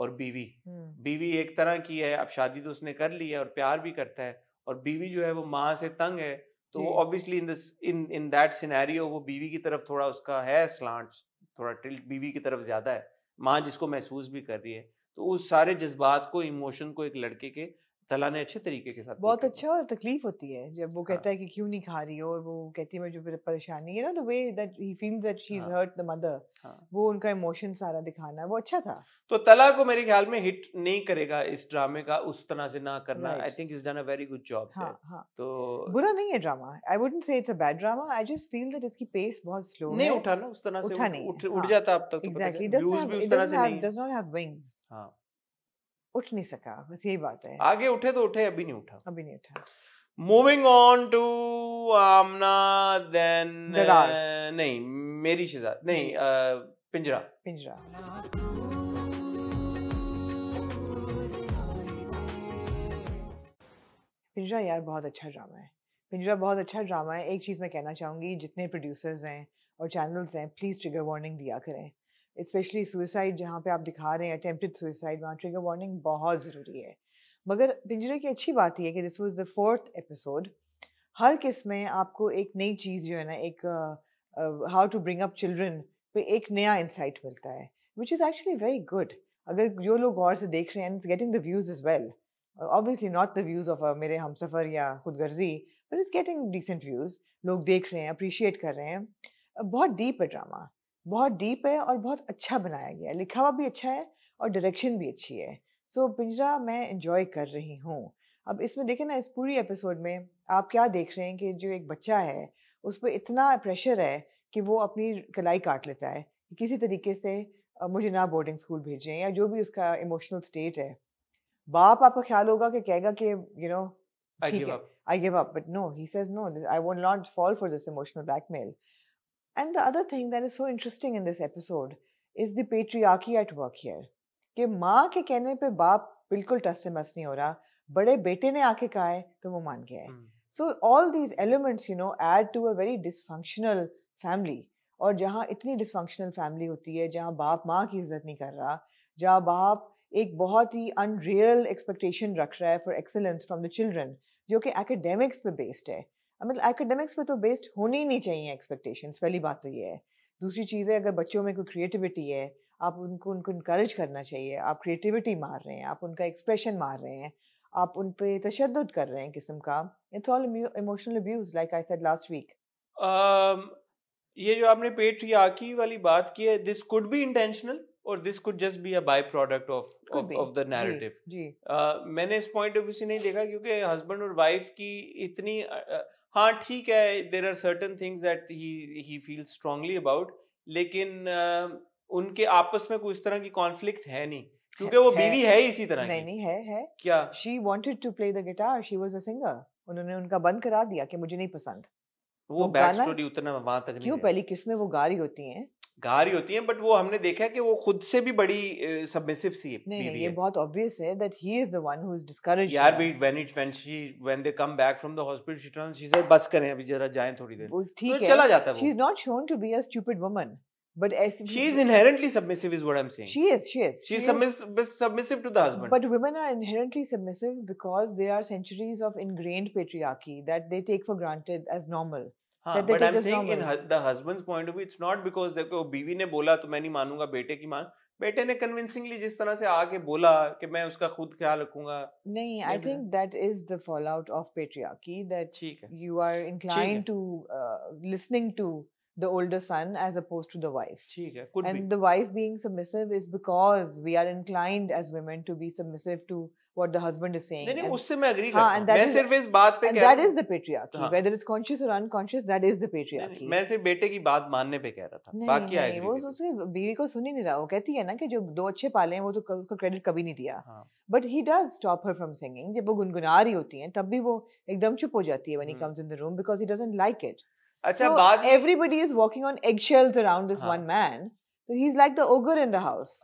A: और बीवी hmm. बीवी एक तरह की है अब शादी तो उसने कर ली है और प्यार भी करता है और बीवी जो है वो माँ से तंग है तो वो obviously in this in in that scenario वो बीवी की तरफ थोड़ा उसका है स्लांट थोड़ा टिल्ट बीवी की तरफ ज्यादा है माँ जिसको महसूस भी कर रही है तो उस सारे जज्बात को इमोशन को एक लड़के के तला ने अच्छे तरीके के साथ बहुत
B: अच्छा और तकलीफ होती है जब वो हाँ। कहता है कि क्यों नहीं खा रही हो और वो कहती है मुझे जो परेशानी है ना the way that he feels that she is hurt the mother वो उनका इमोशन सारा दिखाना वो अच्छा था
A: तो तला को मेरे ख्याल में हिट नहीं करेगा इस ड्रामे का उस तरह से ना करना I think is done a very good job तो
B: बुरा नहीं है drama I wouldn't say it's a bad drama I just feel that इसकी पेस बहुत स्लो नहीं उठा ना उस तरह से उठ हाँ। जाता अब तक तो exactly does not have wings हां उठ नहीं सका बस यही बात है
A: आगे उठे तो उठे अभी नहीं उठा अभी नहीं उठा moving on to Aamna then नहीं मेरी शिजा नहीं uh, पिंजरा पिंजरा
B: पिंजरा यार बहुत अच्छा ड्रामा है पिंजरा बहुत अच्छा ड्रामा है एक चीज़ मैं कहना चाहूँगी जितने प्रोड्यूसर्स हैं और चैनल्स हैं प्लीज़ ट्रिगर वार्निंग दिया करें स्पेशली सुइसाइड जहाँ पे आप दिखा रहे हैं अटेम्प्टेड सुइसाइड वहाँ ट्रिगर वार्निंग बहुत ज़रूरी है मगर पिंजरे की अच्छी बात यह है कि this was the fourth episode हर किस में आपको एक नई चीज़ जो है ना एक how to bring up children पे एक नया इंसाइट मिलता है which is actually very good अगर जो लोग और से देख रहे हैं it's getting the views is well obviously not the views of मेरे हम सफ़र या खुद गर्जी but it's getting decent views लोग देख रहे हैं अप्रिशिएट कर रहे हैं बहुत डीप है ड्रामा बहुत डीप है और बहुत अच्छा बनाया गया है लिखा हुआ भी अच्छा है और डायरेक्शन भी अच्छी है सो so, पिंजरा मैं इंजॉय कर रही हूँ अब इसमें देखें ना इस पूरी एपिसोड में आप क्या देख रहे हैं कि जो एक बच्चा है उस पर इतना प्रेशर है कि वो अपनी कलाई काट लेता है कि किसी तरीके से मुझे ना बोर्डिंग स्कूल भेजें या जो भी उसका इमोशनल स्टेट है बाप आपका ख्याल होगा कि कहेगा कि you know I give up but no he says no I won't not fall for this emotional blackmail And the other thing that is so interesting in this episode is the patriarchy at work here. कि माँ के कहने पे बाप बिल्कुल टस से मस नहीं हो रहा बड़े बेटे ने आके कहा है तो वो मान गया है so all these elements you know add to a very dysfunctional family और जहाँ इतनी डिसफंक्शनल फैमिली होती है जहाँ बाप माँ की इज्जत नहीं कर रहा जहाँ बाप एक बहुत ही अनरियल एक्सपेक्टेशन रख रहा है for excellence from the children जो कि एकेडमिक्स पे बेस्ड है मतलब एकेडमिक्स पे तो बेस्ड होनी ही नहीं चाहिए एक्सपेक्टेशंस पहली बात तो ये है दूसरी चीज़ है अगर बच्चों में कोई क्रिएटिविटी है आप उनको उनको इनक्रेज करना चाहिए आप क्रिएटिविटी मार रहे हैं आप उनका एक्सप्रेशन मार रहे हैं आप उन पर तशद कर रहे हैं किस्म का it's all emotional abuse like I said last week
A: ये जो आपने पेट या की वाली बात की है दिस कुड बी इंटेंशनल और this could just be a by product of of the narrative जी uh, मैंने इस पॉइंट ऑफ व्यू से नहीं देखा क्योंकि हस्बैंड और वाइफ की इतनी uh, uh हाँ ठीक है there are certain things that he feel strongly about लेकिन uh, उनके आपस में कोई इस तरह की कॉन्फ्लिक्ट है नहीं क्योंकि वो बीवी है इसी तरह नहीं नहीं है है क्या
B: she wanted to play the guitar she was a singer उन्होंने उनका बंद करा दिया कि मुझे नहीं पसंद वो बैक स्टोरी
A: उतना वहां तक नहीं क्यों
B: पहली किस में वो गा रही होती
A: हैं घारी होती हैं बट वो हमने देखा कि वो खुद से भी बड़ी सबमिसिव सी नहीं नहीं ये बहुत
B: ऑब्वियस है that he is the one who is discourage यार we
A: when it when she when they come back from the hospital she turns she said बस करें अभी जरा जाएं थोड़ी देर ठीक तो है चला जाता है she is
B: not shown to be a stupid woman But as she is inherently
A: submissive, is what I'm saying. She is, she is. She's she submiss- submissive to the husband. But
B: women are inherently submissive because there are centuries of ingrained patriarchy that they take for granted as normal. हाँ
A: of view बीवी ने बोला तो मैं नहीं मानूंगा बेटे की मान बेटे ने कन्विंसिंगली जिस तरह से आके बोला कि मैं उसका खुद ख्याल रखूंगा
B: नहीं I think that is the fall out of patriarchy that ठीक है you are inclined to listening to the older son as opposed to the wife ठीक है could and be. the wife being submissive is because we are inclined as women to be what the husband is saying. नहीं, नहीं, उससे मैं agree हाँ, and that मैं is, सिर्फ इस बात पे that is the patriarchy. हाँ. Whether it's conscious or unconscious, that is the patriarchy. नहीं,
A: मैं सिर्फ बेटे की बात मानने पे कह रहा था. नहीं, बाकी नहीं, वो
B: उसकी बीवी को सुन ही नहीं रहा. वो कहती है ना कि जो दो अच्छे पाले हैं वो तो उसको क्रेडिट कभी नहीं दिया. But he does stop her from singing जब वो गुनगुना रही होती हैं तब भी वो एकदम चुप हो जाती है when he comes in the room because he doesn't like it अच्छा so बात everybody is walking on eggshells around this one man so he is like the ogre in the house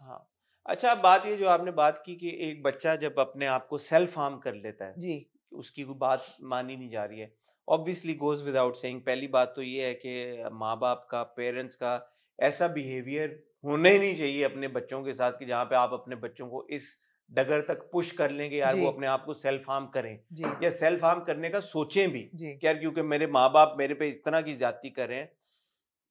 A: अच्छा बात ये जो आपने बात की कि एक बच्चा जब अपने आप को सेल्फ हार्म कर लेता है जी उसकी कोई बात मानी नहीं जा रही है ऑब्वियसली गोज विदाउट सेइंग पहली बात तो ये है कि माँ बाप का पेरेंट्स का ऐसा बिहेवियर होना ही नहीं चाहिए अपने बच्चों के साथ कि जहाँ पे आप अपने बच्चों को इस डगर तक पुश कर लेंगे यार वो अपने आप को सेल्फ हार्म करें या सेल्फ हार्म करने का सोचें भी यार क्योंकि मेरे माँ बाप मेरे पे इस तरह की ज्यादा कर रहे हैं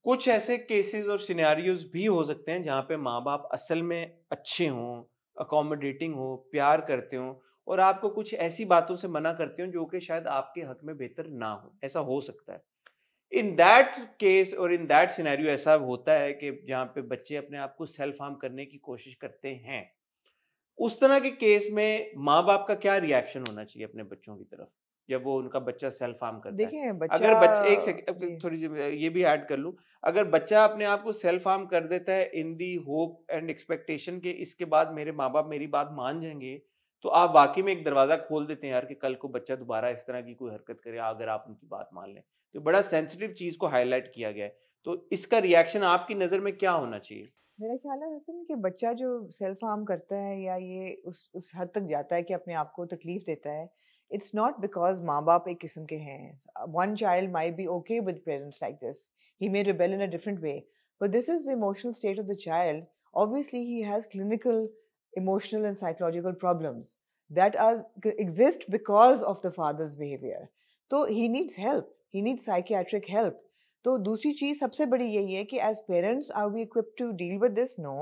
A: कुछ ऐसे केसेस और सिनेरियोज भी हो सकते हैं जहाँ पे माँ बाप असल में अच्छे हों अकोमोडेटिंग हो प्यार करते हों और आपको कुछ ऐसी बातों से मना करते हों जो कि शायद आपके हक में बेहतर ना हो ऐसा हो सकता है इन दैट केस और इन दैट सिनेरियो ऐसा होता है कि जहाँ पे बच्चे अपने आप को सेल्फ हार्म करने की कोशिश करते हैं उस तरह के केस में माँ बाप का क्या रिएक्शन होना चाहिए अपने बच्चों की तरफ जब वो उनका बच्चा सेल्फ हार्म करता देखिए बच्चा... अगर बच्चा एक सेकंड थोड़ी ये भी ऐड कर लूँ अगर बच्चा अपने आप को सेल्फ हार्म कर देता है in the hope and expectation के इसके बाद मेरे माँ बाप मेरी बात मान जाएंगे तो आप वाकई में एक दरवाज़ा खोल देते हैं यार कि कल को बच्चा दोबारा इस तरह की कोई हरकत करे अगर आप उनकी बात मान लें तो बड़ा सेंसिटिव चीज़ को हाईलाइट किया गया है तो इसका रिएक्शन आपकी नज़र में क्या होना चाहिए
B: मेरा ख्याल है हसन कि बच्चा जो सेल्फ हार्म करता है या ये उस उस हद तक जाता है कि अपने आप को तकलीफ देता है it's not because माँ बाप एक ke hain. one child might be okay with presents like this he may rebel in a different way but this is the emotional state of the child obviously he has clinical emotional and psychological problems that are exist because of the father's behavior so he needs help he needs psychiatric help तो दूसरी चीज सबसे बड़ी यही है कि as parents are we equip to deal with this no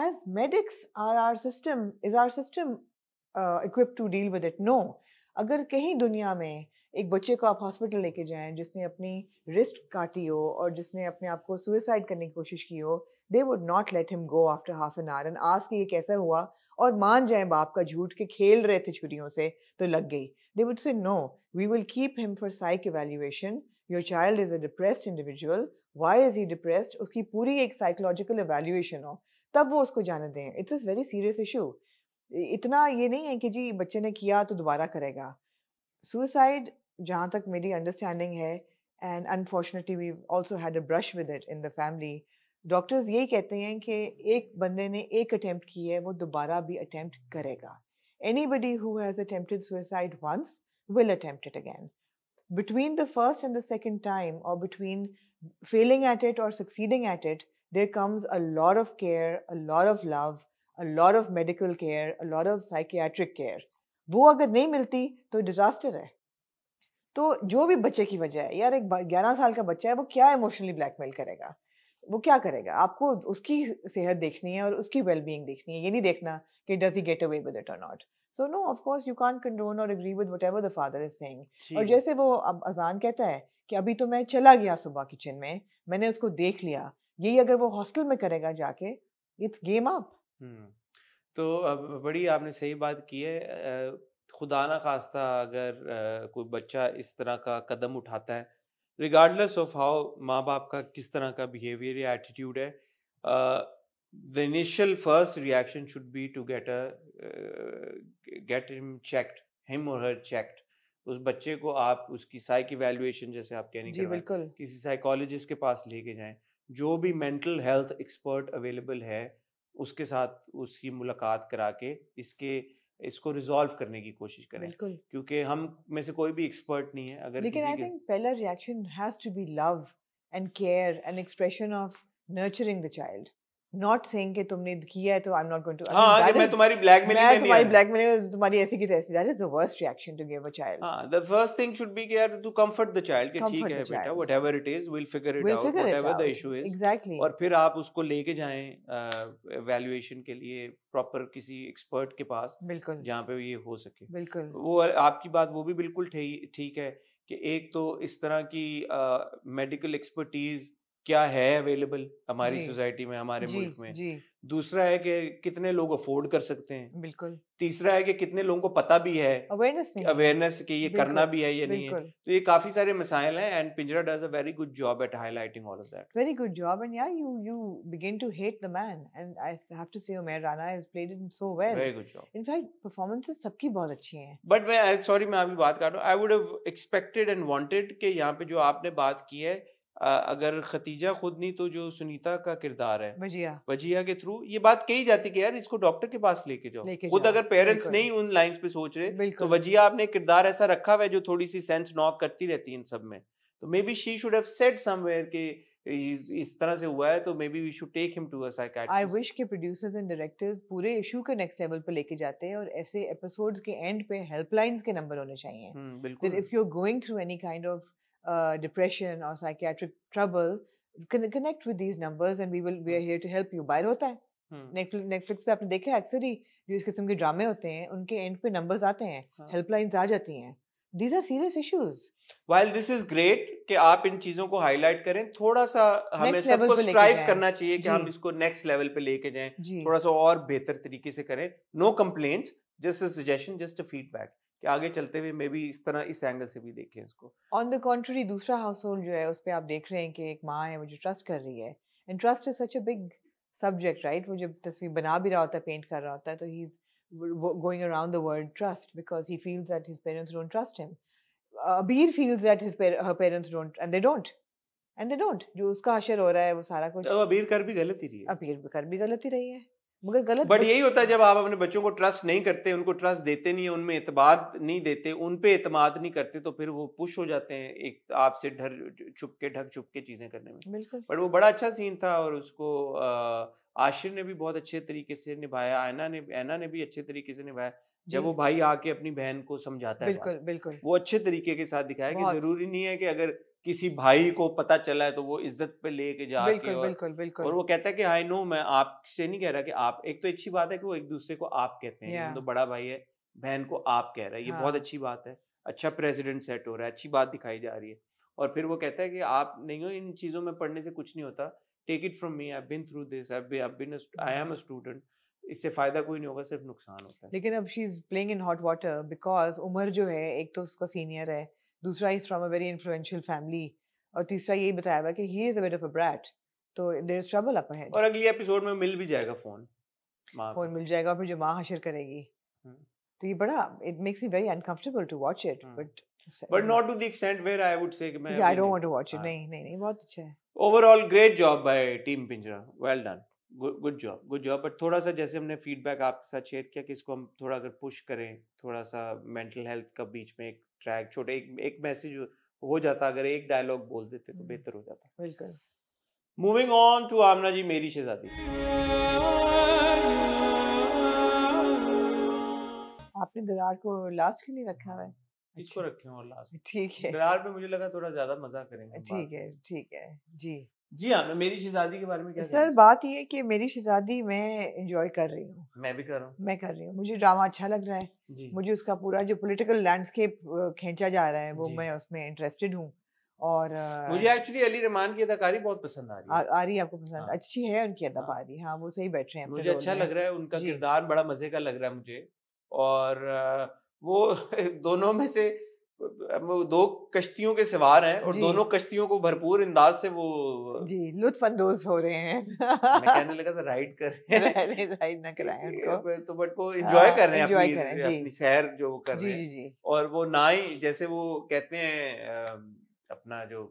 B: as medics are our system is our system equip to deal with it no अगर कहीं दुनिया में एक बच्चे को आप हॉस्पिटल लेके जाएं जिसने अपनी रिस्ट काटी हो और जिसने अपने आप को सुइसाइड करने की कोशिश की हो they would not let him go after half an hour and आज कि ये कैसा हुआ और मान जाए बाप का झूठ के खेल रहे थे छुरियों से तो लग गई they would say no we will keep him for psych evaluation your child is a depressed individual why is he depressed उसकी पूरी एक साइकोलॉजिकल एवेल्यूएशन हो तब वो उसको जाने दें it's a very serious issue इतना ये नहीं है कि जी बच्चे ने किया तो दोबारा करेगा सुसाइड जहाँ तक मेरी अंडरस्टैंडिंग है and unfortunately we also had a brush with it in the family doctors यही कहते हैं कि एक बंदे ने एक अटैम्प्ट की है वो दोबारा भी अटैम्प्ट करेगा body who has attempted suicide once will attempt it again between the first and the second time और बिटवीन फेलिंग एट इट और succeeding at it there comes a lot of care a lot of love a lot of medical care a lot of psychiatric care वो अगर नहीं मिलती तो disaster है तो जो भी बच्चे की वजह है यार एक ग्यारह साल का बच्चा है वो क्या इमोशनली ब्लैकमेल करेगा वो क्या करेगा आपको उसकी सेहत देखनी है और उसकी वेलबींग देखनी है ये नहीं देखना कि does he get away with it और not so no of course you can't condone और agree with whatever the father is saying और जैसे वो अब अजान कहता है कि अभी तो मैं चला गया सुबह किचन में मैंने उसको देख लिया यही अगर वो हॉस्टल में करेगा जाके इट्स गेम अप
A: हम्म, तो बड़ी आपने सही बात की है खुदा ना खास्ता अगर कोई बच्चा इस तरह का कदम उठाता है रिगार्डलेस ऑफ हाउ माँ बाप का किस तरह का बिहेवियर या एटीट्यूड है the initial first reaction should be to get a get him checked him और हर चेक्ड उस बच्चे को आप उसकी साइक इवेलुएशन जैसे आप कहने जी बिल्कुल किसी साइकोलॉजिस्ट के पास लेके जाएं जो भी मेंटल हेल्थ एक्सपर्ट अवेलेबल है उसके साथ उसकी मुलाकात करा के इसके इसको रिजॉल्व करने की कोशिश करें क्योंकि हम में से कोई भी एक्सपर्ट नहीं है अगर लेकिन आई थिंक
B: पहला reaction has to be love and care and expression of nurturing the child not saying कि तुमने किया है तो I am not going to हां कि मैं तुम्हारी ब्लैकमेलिंग में तुम्हारी ब्लैकमेलिंग तुम्हारी ऐसी की तैसी that is the worst reaction to give a child हां
A: the first thing should be care to comfort the child कि ठीक है बेटा whatever it is we will figure it out whatever the issue is exactly और फिर आप उसको लेके जाएं वैल्यूएशन के लिए प्रॉपर किसी एक्सपर्ट के पास बिल्कुल जहां पे ये हो सके बिल्कुल वो आपकी बात वो भी बिल्कुल ठीक है कि एक तो इस तरह की मेडिकल एक्सपर्टीज़ क्या है अवेलेबल हमारी सोसाइटी में हमारे जी, मुल्क में जी. दूसरा है कि कितने लोग अफोर्ड कर सकते हैं बिल्कुल तीसरा है कि कितने लोगों को पता भी है
B: अवेयरनेस अवेयरनेस
A: कि ये करना भी है ये नहीं है तो ये काफी सारे मसाइल हैं and Pinjra does a very good job at highlighting all of that
B: very good job and yeah you you begin to hate the man and I have to say Umar Rana has played it so well very good job in fact performances सबकी बहुत अच्छी हैं
A: but मैं sorry मैं अभी बात कर रहा हूं I would have expected and wanted कि यहां पे जो आपने बात की है अगर खतीजा खुद नहीं तो जो सुनीता का किरदार है वजिया वजिया के थ्रू ये बात कही जाती कि यार इसको डॉक्टर के पास लेके जाओ ले खुद अगर पेरेंट्स नहीं उन लाइंस पे सोच रहे तो वजिया आपने किरदार ऐसा रखा हुआ है जो थोड़ी सी सेंस नॉक करती रहती है इन सब में तो maybe she should have said somewhere कि इस तरह से हुआ है तो maybe we should take him to a psychiatrist I wish
B: के प्रोड्यूसर्स एंड डायरेक्टर्स पूरे इशू के नेक्स्ट लेवल पर लेके जाते हैं और ऐसे एपिसोड्स के एंड पे हेल्पलाइंस के नंबर होने चाहिए
A: हम्म, बिल्कुल if
B: you are going through any kind of uh, depression or psychiatric trouble can connect with these numbers and we will we hmm. are here to help you बाहर होता है Netflix hmm. पे आपने देखा अक्सर ही जो इस किस्म के ड्रामे होते हैं उनके एंड पे नंबर्स आते हैं हेल्पलाइंस आ जाती हैं these are serious issues
A: while this is great कि आप इन चीजों को हाईलाइट करें थोड़ा सा हमें सबको स्ट्राइव करना चाहिए कि हम इसको नेक्स्ट लेवल पे लेके जाएं थोड़ा सा और बेहतर तरीके से करें no complaints just a suggestion just a feedback कि आगे चलते हुए मे भी इस तरह इस एंगल से भी देखें उसको
B: ऑन द कॉन्ट्री दूसरा हाउस होल्ड जो है उस पर आप देख रहे हैं कि एक माँ है वो जो ट्रस्ट कर रही है and trust is such a big subject right वो जब तस्वीर बना भी रहा होता है पेंट कर रहा होता है तो he is going around the word trust because he feels that his parents don't trust him. Uh, Abir feels that his par- her parents don't, and they don't. And they जो उसका अशर हो रहा है वो सारा कुछ तो अबीर
A: कर भी गलत ही रही है अबीर कर भी गलत ही रही है
B: मगर गलत बट यही होता
A: है जब आप अपने बच्चों को ट्रस्ट नहीं करते उनको ट्रस्ट देते नहीं है उनमें एतमाद नहीं देते उन पे एतमाद नहीं करते तो फिर वो पुश हो जाते हैं एक आपसे ढर छुप के ढक छुप के चीज़ें करने में बिल्कुल बट वो बड़ा अच्छा सीन था और उसको आशिर ने भी बहुत अच्छे तरीके से निभाया आयना ने ऐना ने भी अच्छे तरीके से निभाया जब वो भाई आके अपनी बहन को समझाता है बिल्कुल बिल्कुल वो अच्छे तरीके के साथ दिखाया कि जरूरी नहीं है कि अगर किसी भाई को पता चला है तो वो इज्जत पे लेके जा बिल्कुल और,
B: बिल्कुल बिल्कुल और वो
A: कहता है कि आई नो मैं आपसे नहीं कह रहा कि आप एक तो अच्छी बात है कि वो एक दूसरे को आप कहते हैं तो बड़ा भाई है बहन को आप कह रहा है ये बहुत हाँ। अच्छी बात है अच्छा प्रेसिडेंट सेट हो रहा है अच्छी बात दिखाई जा रही है और फिर वो कहता है कि आप नहीं हो इन चीज़ों में पढ़ने से कुछ नहीं होता take it from me I been through this I am a student इससे फायदा कोई नहीं होगा सिर्फ नुकसान होता है लेकिन
B: अब she is playing in hot water because Umar जो है एक तो उसका सीनियर है दूसरा is from a very influential family और तीसरा यही बताया हुआ कि he is a bit of a brat तो there is trouble up ahead
A: और अगले एपिसोड में मिल भी जाएगा फोन फोन
B: मिल जाएगा फिर जो माँ हशर करेगी हम्म। तो ये बड़ा it makes me very uncomfortable to watch it but
A: but not to the extent where I would say कि मैं I don't want to
B: watch it नहीं नहीं नहीं बहुत अच्छा है
A: overall great job by team Pinjra well done good job good job but थोड़ा सा जैसे हमने फीडबैक आपके साथ शेयर किया कि इसको हम थोड़ा अगर पुश करें थोड़ा सा मेंटल हेल्थ का बीच में एक ट्रैक छोटे एक, एक मैसेज हो जाता अगर एक डायलॉग बोल देते तो हम्म। बेहतर हो जाता moving on to Aamna ji मेरी शहजादी
B: आपने दरार को लास्ट क्यों नहीं रखा है
A: इसको अच्छा। रखे और लास्ट ठीक है दरार पे मुझे लगा थोड़ा ज्यादा मजा करेंगे ठीक है ठीक है जी जी हाँ मेरी शहजादी के बारे में क्या सर
B: बात ये कि मेरी शहजादी मैं इंजॉय कर रही हूँ मैं भी कर रहा हूँ मैं कर रही हूँ मुझे ड्रामा अच्छा लग रहा है जी. मुझे उसका पूरा जो पॉलिटिकल लैंडस्केप खींचा जा रहा है वो मैं उसमें इंटरेस्टेड हूँ और मुझे
A: एक्चुअली अली रहमान की अदाकारी बहुत पसंद आ रही है
B: आ, आ रही है आपको पसंद हाँ। अच्छी है उनकी हाँ। अदाकारी हाँ वो सही बैठ रहे हैं मुझे अच्छा लग रहा
A: है उनका किरदार बड़ा मजे का लग रहा है मुझे और वो दोनों में से दो कश्तियों के सवार हैं और दोनों कश्तियों को भरपूर अंदाज से वो
B: जी लुत्फ अंदोज हो रहे हैं
A: मैं कहने लगा था राइड कर रहे हैं राइड ना कराएं उनको तो बट वो एंजॉय हाँ, कर रहे हैं अपनी, अपनी सैर जो वो कर जी, रहे हैं जी, जी। और वो ना ही जैसे वो कहते हैं अपना जो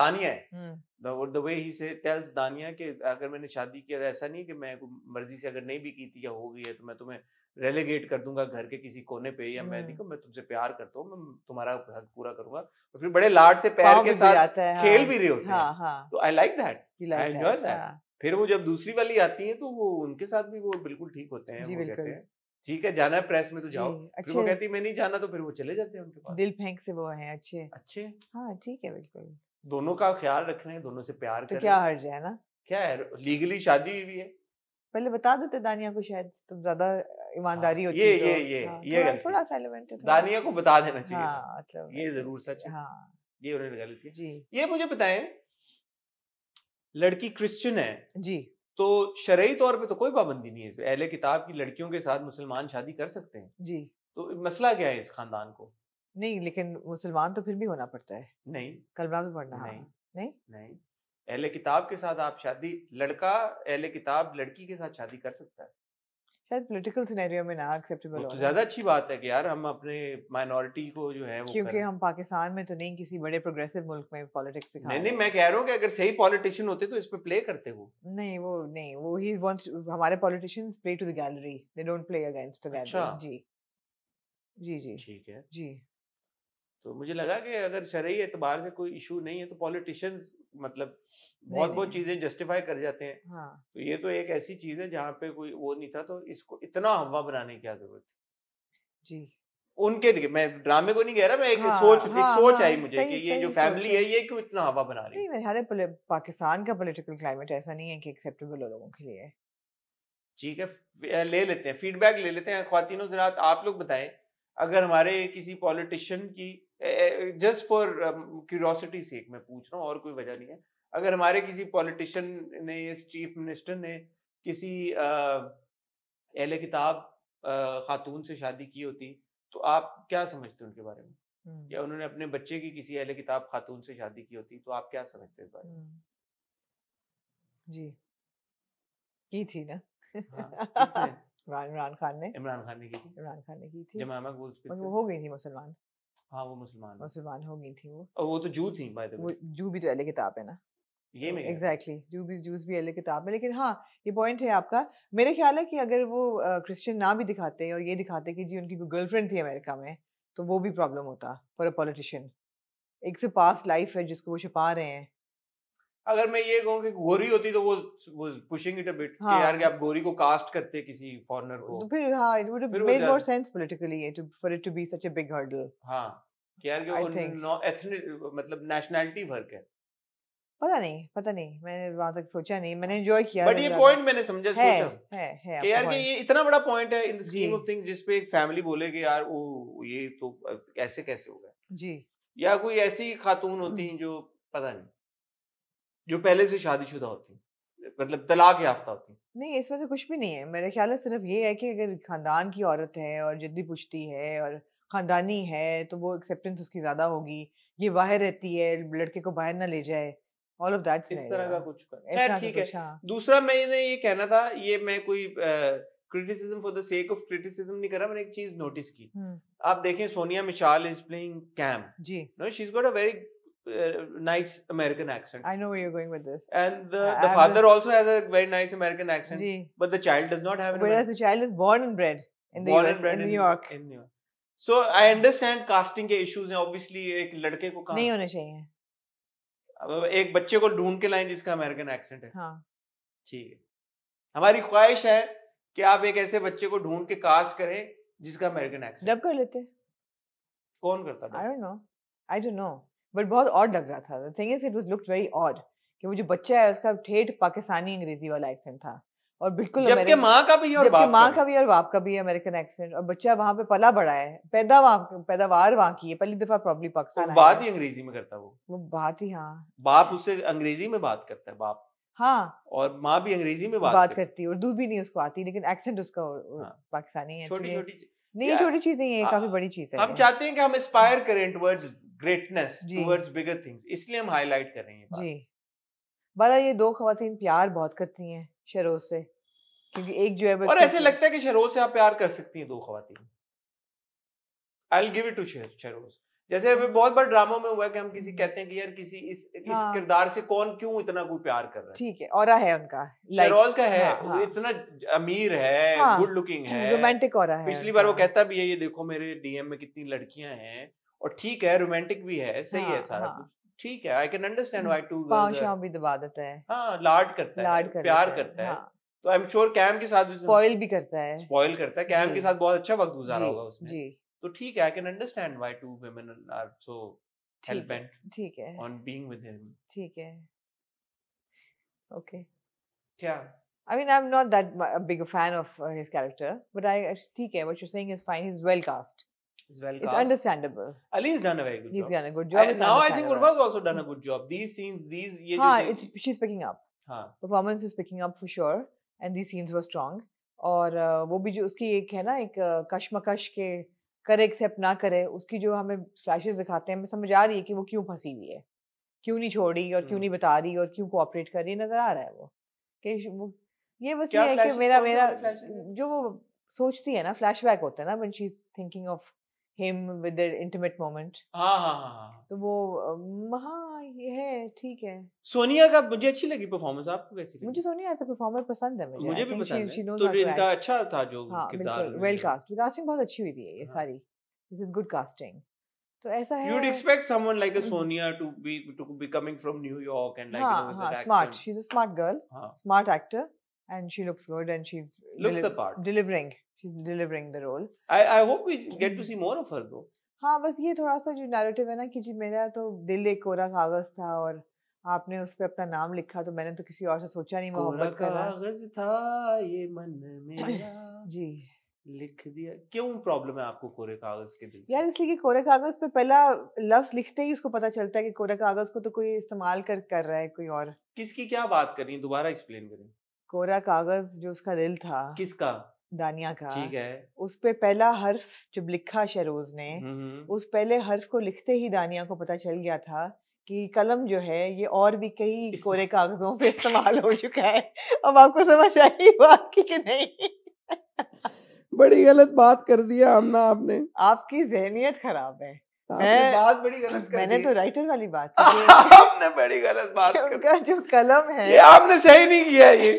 A: दानिया है द वे ही से टेल्स दानिया कि अगर मैंने शादी किया ऐसा नहीं कि मैं मर्जी से अगर नहीं भी की थी या हो गई है तो मैं तुम्हें रेलीगेट कर दूंगा घर के किसी कोने पे या मैं हम्म। देखो मैं तुमसे प्यार करता हूँ मैं तुम्हारा हक पूरा करूंगा और फिर बड़े लाड से प्यार के साथ भी खेल हाँ। भी रहे होते हाँ, हैं हाँ। तो I like that I enjoy that फिर वो जब दूसरी वाली आती है तो वो उनके साथ भी वो बिल्कुल ठीक होते हैं वो कहते हैं ठीक है जाना है प्रेस में तो जाओ फिर वो कहती मैं नहीं जाना तो फिर वो चले जाते हैं उनके
B: पास दिल फेंक से वो है अच्छे अच्छे हाँ ठीक है बिल्कुल
A: दोनों का ख्याल रख रहे हैं दोनों से प्यार तो क्या हर्ज है ना क्या है लीगली शादी हुई है
B: पहले बता देते दानिया को शायद तुम ज्यादा ईमानदारी हाँ, होती है ये ये ये हाँ, ये थोड़ा सा एलिमेंट है दानिया
A: को बता देना चाहिए हाँ, मतलब ये जरूर सच है ये उन्होंने गलत किया जी ये मुझे बताएं लड़की क्रिश्चियन है जी तो शरयी तौर पे तो कोई पाबंदी नहीं है अहले किताब की लड़कियों के साथ मुसलमान शादी कर सकते हैं जी तो मसला क्या है इस खानदान को
B: नहीं लेकिन मुसलमान तो फिर भी होना पड़ता है नहीं कलमा भी पढ़ना नहीं नहीं
A: नहीं अहले किताब के साथ आप शादी लड़का अहले किताब लड़की के साथ शादी कर सकता है
B: शायद पॉलिटिकल सिनेरियो में ना एक्सेप्टेबल हो तो ज्यादा अच्छी
A: बात है कि यार हम अपने माइनॉरिटी को जो है वो क्योंकि हम
B: पाकिस्तान में तो नहीं किसी बड़े प्रोग्रेसिव मुल्क में पॉलिटिक्स सिखा नहीं नहीं मैं कह रहा हूं
A: कि अगर सही पॉलिटिशियन होते तो इस पे प्ले करते वो
B: नहीं वो नहीं वो ही वांट्स हमारे politicians play to the gallery they don't play against the gallery
A: जी जी जी ठीक है जी तो मुझे लगा कि अगर शरीय एतबार से कोई इशू नहीं है तो पॉलिटिशियंस मतलब बहुत बहुत चीजें जस्टिफाई कर जाते हैं हाँ। तो ये तो एक ऐसी चीज है जहाँ पे कोई वो नहीं था तो इसको इतना हवा बनाने की क्या जरूरत थी जी उनके लिए मैं ड्रामे को नहीं कह रहा मैं एक हाँ, सोच हाँ, एक सोच हाँ, आई मुझे सही, कि ये जो फैमिली है ये क्यों इतना हवा बना रही
B: है नहीं मेरे पाकिस्तान का पॉलिटिकल क्लाइमेट ऐसा नहीं है कि एक्सेप्टेबल हो लोगों के लिए
A: ठीक है ले लेते हैं फीडबैक ले लेते हैं खातिनों जरात आप लोग बताएं अगर हमारे किसी पॉलिटिशियन की जस्ट फॉर क्यूरोसिटी सेक मैं पूछ रहा हूँ और कोई वजह नहीं है अगर हमारे किसी पॉलिटिशियन ने इस चीफ मिनिस्टर ने किसी अहले किताब खातून से शादी की होती तो आप क्या समझते हैं उनके बारे में या उन्होंने अपने बच्चे की किसी अहले किताब खातून से शादी की होती तो आप क्या समझते हैं इस बारे में
B: जी की थी ना हाँ, इमरान खान ने
A: इमरान खान ने की थी
B: इमरान खान ने की थी जमामा वो हो गई थी मुसलमान
A: हाँ वो मुसलमान मुसलमान हो गई थी वो और वो तो जू थी बाय द वे
B: जू भी तो अहले किताब है ना ये तो में एग्जैक्टली जू भी जूस भी अहले किताब में लेकिन हाँ ये पॉइंट है आपका मेरे ख्याल है कि अगर वो क्रिश्चियन ना भी दिखाते और ये दिखाते कि जी उनकी कोई गर्लफ्रेंड थी अमेरिका में तो वो भी प्रॉब्लम होता फॉर अ पॉलिटिशियन एक से पास लाइफ है जिसको वो छुपा रहे हैं
A: अगर मैं ये कहूँ कि गोरी होती तो वो वो पुशिंग इट अ बिट हाँ. कि यार कि आप गोरी को कास्ट करते किसी फॉरेनर को तो
B: फिर हाँ it would have made more sense politically to for it to be such a big hurdle
A: हाँ कि यार कि वो एथनिक मतलब फर्क है
B: पता नहीं पता नहीं मैंने वहां तक सोचा नहीं मैंने एंजॉय किया बट ये पॉइंट मैंने समझा सोचा है, है, यार कि ये
A: इतना बड़ा पॉइंट है in the scheme of things जिस पे एक फैमिली बोले कि यार ये तो कैसे हो गया जी या कोई ऐसी खातून होती हम्म। जो पता नहीं जो पहले से शादीशुदा होती मतलब तलाक याफ्ता होती
B: नहीं इसमें से कुछ भी नहीं है मेरे ख्याल है सिर्फ ये है कि अगर खानदान की औरत है और जिद्दी पुश्ती है और खानदानी है तो वो एक्सेप्टेंस उसकी ज़्यादा होगी ये बाहर रहती है लड़के को बाहर ना ले जाए ऑल ऑफ दैट इस तरह का कुछ खैर तो ठीक है हाँ।
A: दूसरा मैंने ये कहना था ये मैं कोई criticism for the sake of criticism नहीं कर रहा मैंने एक चीज नोटिस की हम्म। आप देखें सोनिया मिशाल इज प्लेइंग कैम जी no she is got a very uh, nice American accent. I know where you're going with this. And the, the I father also has a very nice American accent. Gee. But the child does not have an Whereas American.
B: the child is born and bred
A: in the born US, and bred in, in New York. In New York. So I understand casting के issues हैं obviously एक लड़के को नहीं होने चाहिए अब एक बच्चे को ढूंढ के लाएं जिसका अमेरिकन एक्सेंट है हाँ ठीक है हमारी ख्वाहिश है कि आप एक ऐसे बच्चे को ढूंढ के कास्ट करें जिसका अमेरिकन एक्सेंट डब कर लेते कौन करता I
B: don't know I don't know but बहुत ऑड लग रहा था thing is it was looked very odd कि वो जो बच्चा है उसका ठेठ पाकिस्तानी अंग्रेजी वाला एक्सेंट था और बिल्कुल जबकि माँ का भी और बाप माँ का भी और बाप का भी अमेरिकन एक्सेंट और बच्चा वहां पे पला बड़ा है पैदा वहां पैदावार वहां की है पहली दफा प्रॉब्लम पाकिस्तान तो बात ही अंग्रेजी में करता वो वो बात ही हाँ
A: बाप उससे अंग्रेजी में बात करता है बाप हाँ और माँ भी अंग्रेजी में बात, बात
B: करती है उर्दू भी नहीं उसको आती लेकिन एक्सेंट उसका हाँ। पाकिस्तानी है छोटी छोटी नहीं छोटी चीज नहीं है काफी बड़ी चीज है हम चाहते हैं कि हम
A: इंस्पायर करें towards greatness towards bigger things इसलिए हम हाईलाइट कर रहे हैं
B: जी बड़ा ये दो खातन प्यार बहुत करती हैं शरोज से क्योंकि एक जो है और ऐसे लगता है कि शरोज से
A: आप प्यार कर सकती हैं दो खातन I give it to Shahroz जैसे अभी बहुत बार ड्रामा में हुआ है कि हम किसी कहते हैं कि यार किसी इस हाँ। इस किरदार से कौन क्यों इतना कोई प्यार कर रहा है ठीक
B: है और है उनका शरोज का है हाँ, हाँ।
A: इतना अमीर है गुड हाँ, लुकिंग है रोमांटिक
B: और है पिछली बार हाँ। वो
A: कहता भी है ये देखो मेरे डीएम में कितनी लड़कियां हैं और ठीक है रोमांटिक भी है सही हाँ, है सारा हाँ. कुछ ठीक है I can understand why two girls भी दबा देता है हाँ लाड करता है लाड है प्यार है, करता है हाँ. तो आई एम श्योर कैम के साथ स्पॉइल भी करता है स्पॉइल करता है कैम के साथ बहुत अच्छा वक्त गुजारा होगा उसने जी तो ठीक है I can understand why two women are so
B: hellbent ठीक है
A: ऑन बीइंग विद हिम ठीक है ओके क्या
B: I mean, I'm not that big a fan of uh, his character, but I ठीक है. What you're saying is fine. He's well cast. is well cast. It's understandable.
A: Ali has done a very good He's job. He's done a good job. I, now I think Urva's also done a good job. These scenes, these. Ye haan, it's, she's picking up. हाँ.
B: Performance is picking up for sure. And these scenes were strong. और वो भी जो उसकी एक है ना एक कशमकश के करे एक्सेप्ट ना करे उसकी जो हमें फ्लैशेस दिखाते हैं हमें समझ आ रही है कि वो क्यों फंसी हुई है क्यों नहीं छोड़ी और क्यों नहीं बता रही और क्यों कोऑपरेट कर रही नजर आ रहा है वो कि वो ये बस ये है कि मेरा मेरा जो वो सोचती है ना फ्लैशबैक होता है ना when she is thinking of him with their intimate moment हाँ हाँ हाँ
A: तो वो
B: हाँ ये है ठीक है
A: सोनिया का मुझे अच्छी लगी परफॉर्मेंस आपको कैसी लगी मुझे
B: सोनिया एज परफॉर्मर पसंद है मुझे मुझे भी पसंद she, है तो इनका अच्छा
A: था जो हाँ, किरदार वेल
B: कास्ट कास्टिंग बहुत अच्छी हुई थी ये हाँ। सारी दिस इज गुड कास्टिंग तो ऐसा है you'd expect someone like a Sonia
A: to be to be coming from New York and like you know, हाँ, हाँ smart
B: she's a smart girl हाँ। smart actor and she looks good and she's looks deli- apart. delivering she's
A: delivering the role I, I hope we get to mm. see more of her though
B: हाँ बस ये थोड़ा सा जो narrative है ना कि जी मेरा तो दिल एक कोरा कागज था और आपने उस पर अपना नाम लिखा तो मैंने तो किसी और से सोचा नहीं मोहब्बत करना
A: कागज था ये मन मेरा जी लिख दिया क्यों प्रॉब्लम है आपको कोरे कागज के दिल से? यार
B: इसलिए कि कोरे कागज पे पहला लफ्ज लिखते ही उसको पता चलता है कि कोरे कागज को तो कोई इस्तेमाल कर कर रहा है कोई और
A: किसकी क्या बात करनी दोबारा एक्सप्लेन करें
B: कोरा कागज जो उसका दिल था किसका दानिया का ठीक है उस पे पहला हर्फ जब लिखा शरोज ने उस पहले हर्फ को लिखते ही दानिया को पता चल गया था कि कलम जो है ये और भी कई कोरे कागजों पे इस्तेमाल हो चुका है अब आपको समझ आई बात की कि नहीं
A: बड़ी गलत बात कर दिया हमना आपने
B: आपकी जहनीत खराब है मैं, बात बड़ी गलत कर मैंने तो राइटर वाली बात
A: आपने बड़ी गलत बात उनका
B: जो कलम है ये आपने सही नहीं किया
A: ये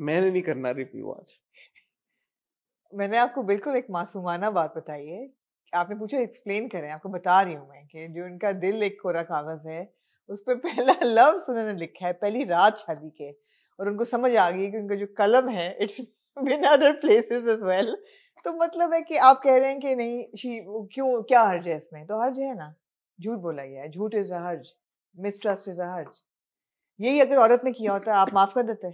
A: मैंने नहीं करना रिव्यू आज
B: मैंने आपको बिल्कुल एक मासूमाना बात बताई है आपने पूछा एक्सप्लेन करें आपको बता रही हूँ मैं कि जो उनका दिल एक कोरा कागज है उस पर पहला लव उन्होंने लिखा है पहली रात शादी के और उनको समझ आ गई कि उनका जो कलम है it's been other places as well तो मतलब है कि आप कह रहे हैं कि नहीं शी क्यों क्या हर्ज है इसमें तो हर्ज है ना झूठ बोला गया है झूठ इज अ हर्ज मिसट्रस्ट इज अ हर्ज यही अगर औरत ने किया होता आप माफ कर देते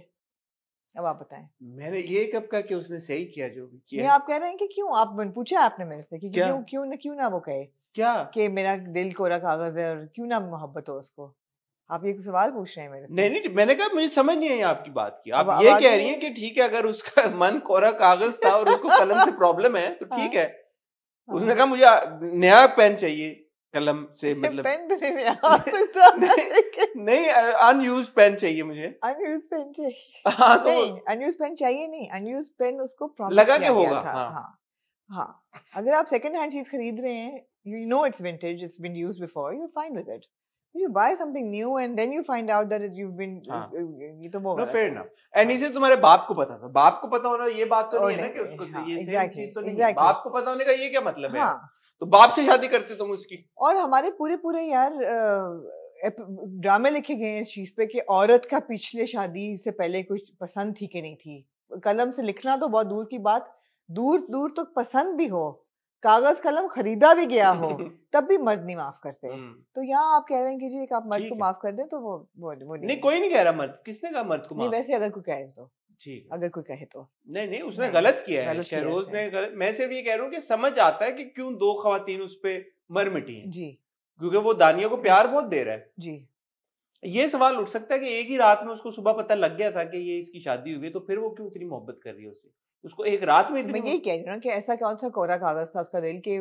B: अब आप बताएं
A: मैंने ये कब कहा कि उसने सही किया जो भी किया
B: आप कह रहे हैं कि क्यों आप पूछा आपने मेरे से कि क्यों क्यों ना क्यों ना वो कहे क्या कि मेरा दिल कोरा कागज है और क्यों ना मोहब्बत हो उसको आप ये सवाल पूछ रहे हैं मेरे से
A: नहीं नहीं मैंने कहा मुझे समझ नहीं आई आपकी बात की आप ये कह रही हैं कि ठीक है अगर उसका मन कोरा कागज था और उसको कलम से प्रॉब्लम है तो हाँ। ठीक है उसने हाँ। कहा मुझे नया पेन चाहिए कलम से मतलब
B: पेन भी तो
A: नहीं आ नहीं अनयूज पेन चाहिए मुझे
B: अनयूज पेन चाहिए हाँ तो अनयूज पेन चाहिए नहीं अनयूज पेन उसको लगा के होगा हाँ।, हाँ हाँ अगर आप सेकंड हैंड चीज खरीद रहे हैं you know it's vintage it's been used before you fine with it. You buy something new and then you find out that it, you've been हाँ. Uh, uh, ये तो बहुत no, fair enough.
A: And इसे तुम्हारे बाप को पता था बाप को पता होना ये बात तो oh, नहीं, है ना कि उसको हाँ, ये exactly, सेम चीज तो नहीं exactly. बाप को पता होने का ये क्या मतलब हाँ, है तो बाप से शादी करते तुम उसकी
B: और हमारे पूरे पूरे यार ड्रामे लिखे गए हैं इस चीज पे कि औरत का पिछले शादी से पहले कुछ पसंद थी कि नहीं थी कलम से लिखना तो बहुत दूर की बात दूर दूर तक तो पसंद भी हो कागज कलम खरीदा भी गया हो तब भी मर्द नहीं माफ करते हम्म। तो यहाँ आप कह रहे हैं कि जी आप मर्द को माफ कर दें तो वो वो, वो नहीं, नहीं कोई नहीं कह
A: रहा मर्द किसने कहा मर्द को माफ? नहीं वैसे
B: अगर कोई कहे तो ठीक अगर कोई कहे तो
A: नहीं नहीं उसने नहीं, गलत किया है शहरोज ने गलत मैं सिर्फ ये कह रहा हूँ कि समझ आता है कि क्यों दो खातन उस पर मर मिटी है जी क्योंकि वो दानिया को प्यार बहुत दे रहा है जी ये सवाल उठ सकता है कि एक ही रात में उसको सुबह पता लग गया था कि ये इसकी शादी हुई है तो फिर वो क्यों इतनी मोहब्बत कर रही है उसे उसको एक रात में तो मैं यही
B: कह रही हूँ कि ऐसा कौन सा कोरा कागज था उसका दिल के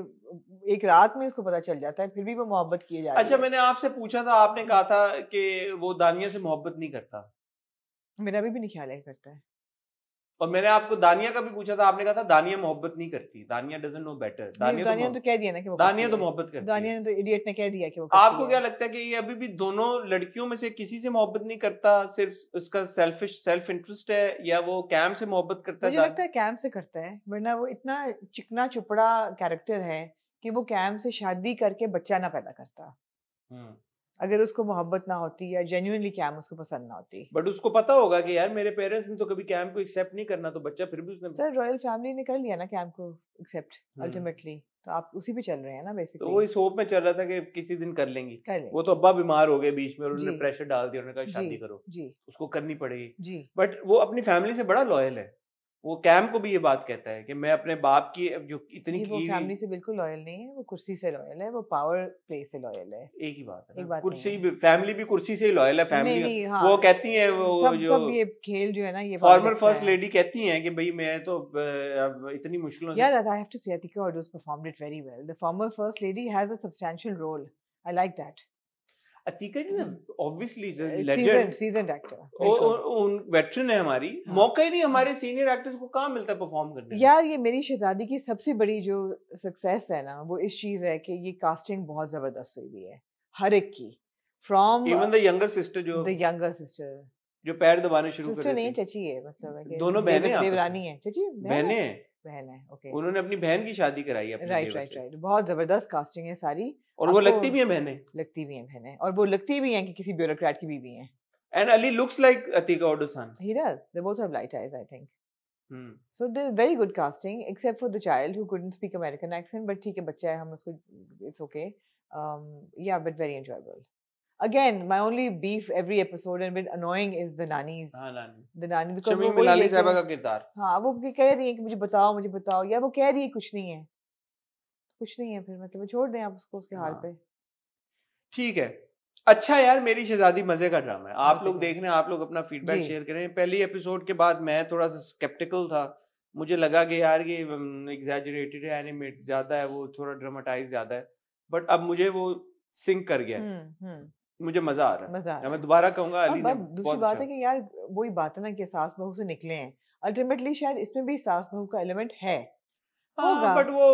B: एक रात में उसको पता चल जाता है फिर भी वो मोहब्बत किए जाए अच्छा
A: मैंने आपसे पूछा था आपने कहा था कि वो दानिया से मोहब्बत नहीं करता
B: मेरा अभी भी नहीं ख्याल है करता
A: है और मैंने आपको दानिया का भी पूछा था आपने कहा था दानिया मोहब्बत नहीं करती दानिया डजेंट नो बेटर दानिया दानिया तो, तो कह
B: दिया ना कि वो दानिया तो मोहब्बत करती दानिया ने तो इडियट ने कह दिया कि वो आपको
A: क्या लगता है कि ये अभी भी दोनों लड़कियों में से किसी से मोहब्बत नहीं करता सिर्फ उसका सेल्फिश सेल्फ इंटरेस्ट है या वो कैम से मोहब्बत करता है मुझे लगता
B: है कैम से करता है वरना वो इतना चिकना चुपड़ा कैरेक्टर है कि वो कैम से शादी करके बच्चा ना पैदा करता हम्म। अगर उसको मोहब्बत ना होती या जेन्यूनली कैम उसको पसंद ना होती
A: बट उसको पता होगा कि यार मेरे पेरेंट्स ने तो कभी कैम को एक्सेप्ट नहीं करना तो बच्चा फिर भी उसने सर
B: रॉयल फैमिली ने कर लिया ना कैम को एक्सेप्ट हम्म। अल्टीमेटली तो आप उसी पे चल रहे हैं ना बेसिकली तो वो
A: इस होप में चल रहा था कि किसी दिन कर लेंगी कर लेंगे। वो तो अब्बा बीमार हो गए बीच में और उन्होंने प्रेशर डाल दिया उन्होंने कहा शादी करो जी उसको करनी पड़ेगी जी बट वो अपनी फैमिली से बड़ा लॉयल है वो कैम को भी ये बात कहता है कि मैं अपने बाप की जो इतनी की फैमिली
B: से बिल्कुल लॉयल नहीं है वो कुर्सी से लॉयल है वो पावर प्ले से लॉयल है एक ही बात है एक बात कुर्सी
A: भी, फैमिली भी कुर्सी से ही लॉयल है फैमिली नहीं, नहीं, हाँ, वो कहती है वो सब, जो सब ये
B: खेल जो है ना ये फॉर्मर फर्स्ट लेडी
A: कहती है कि भाई मैं तो अब इतनी मुश्किलों यार
B: आई have to say I think audios performed it very well the former first lady has a substantial role I like that
A: शहजादी
B: की सबसे बड़ी जो सक्सेस है ना वो इस चीज है कि ये कास्टिंग बहुत जबरदस्त हुई है हर एक
A: की फ्रॉम इवन यंगर सिस्टर जो यंगर सिस्टर जो पैर दबाने शुरू कर नहीं
B: चची है मतलब दोनों देवरानी है चची बहन है
A: ओके उन्होंने अपनी बहन की शादी कराई है राइट राइट राइट
B: बहुत जबरदस्त कास्टिंग है सारी और वो लगती भी है बहने लगती भी है बहने और वो लगती भी है कि किसी ब्यूरोक्रेट की बीवी है
A: and ali looks like atika odusan
B: he does they both have light eyes i think
A: hmm.
B: so they're very good casting except for the child who couldn't speak american accent but theek hai bachcha hai hum usko it's okay um yeah but very enjoyable again my only beef every episode and bit annoying is the nannies ha nani the nani because shami milali sahiba ka kirdar ha wo keh rahi hai ki mujhe batao mujhe batao ya wo keh rahi hai kuch nahi hai कुछ नहीं है फिर मतलब छोड़ दें आप उसको उसके हाल हाँ। पे
A: ठीक है अच्छा यार मेरी शहजादी मजे का ड्रामा है आप लोग देख रहे हैं आप लोग अपना फीडबैक शेयर करें पहली एपिसोड के बाद मैं थोड़ा सा स्केप्टिकल था मुझे लगा कि यार ये एग्जैजरेटेड है एनिमेट ज्यादा है वो थोड़ा ड्रामाटाइज ज्यादा है बट अब मुझे वो सिंक कर गया मुझे मजा आ रहा है मैं दोबारा कहूंगा अली दूसरी बात अच्छा है
B: कि यार वही बात है ना कि सास बहू से निकले हैं अल्टीमेटली शायद इसमें भी सास बहू का एलिमेंट है हाँ, होगा बट वो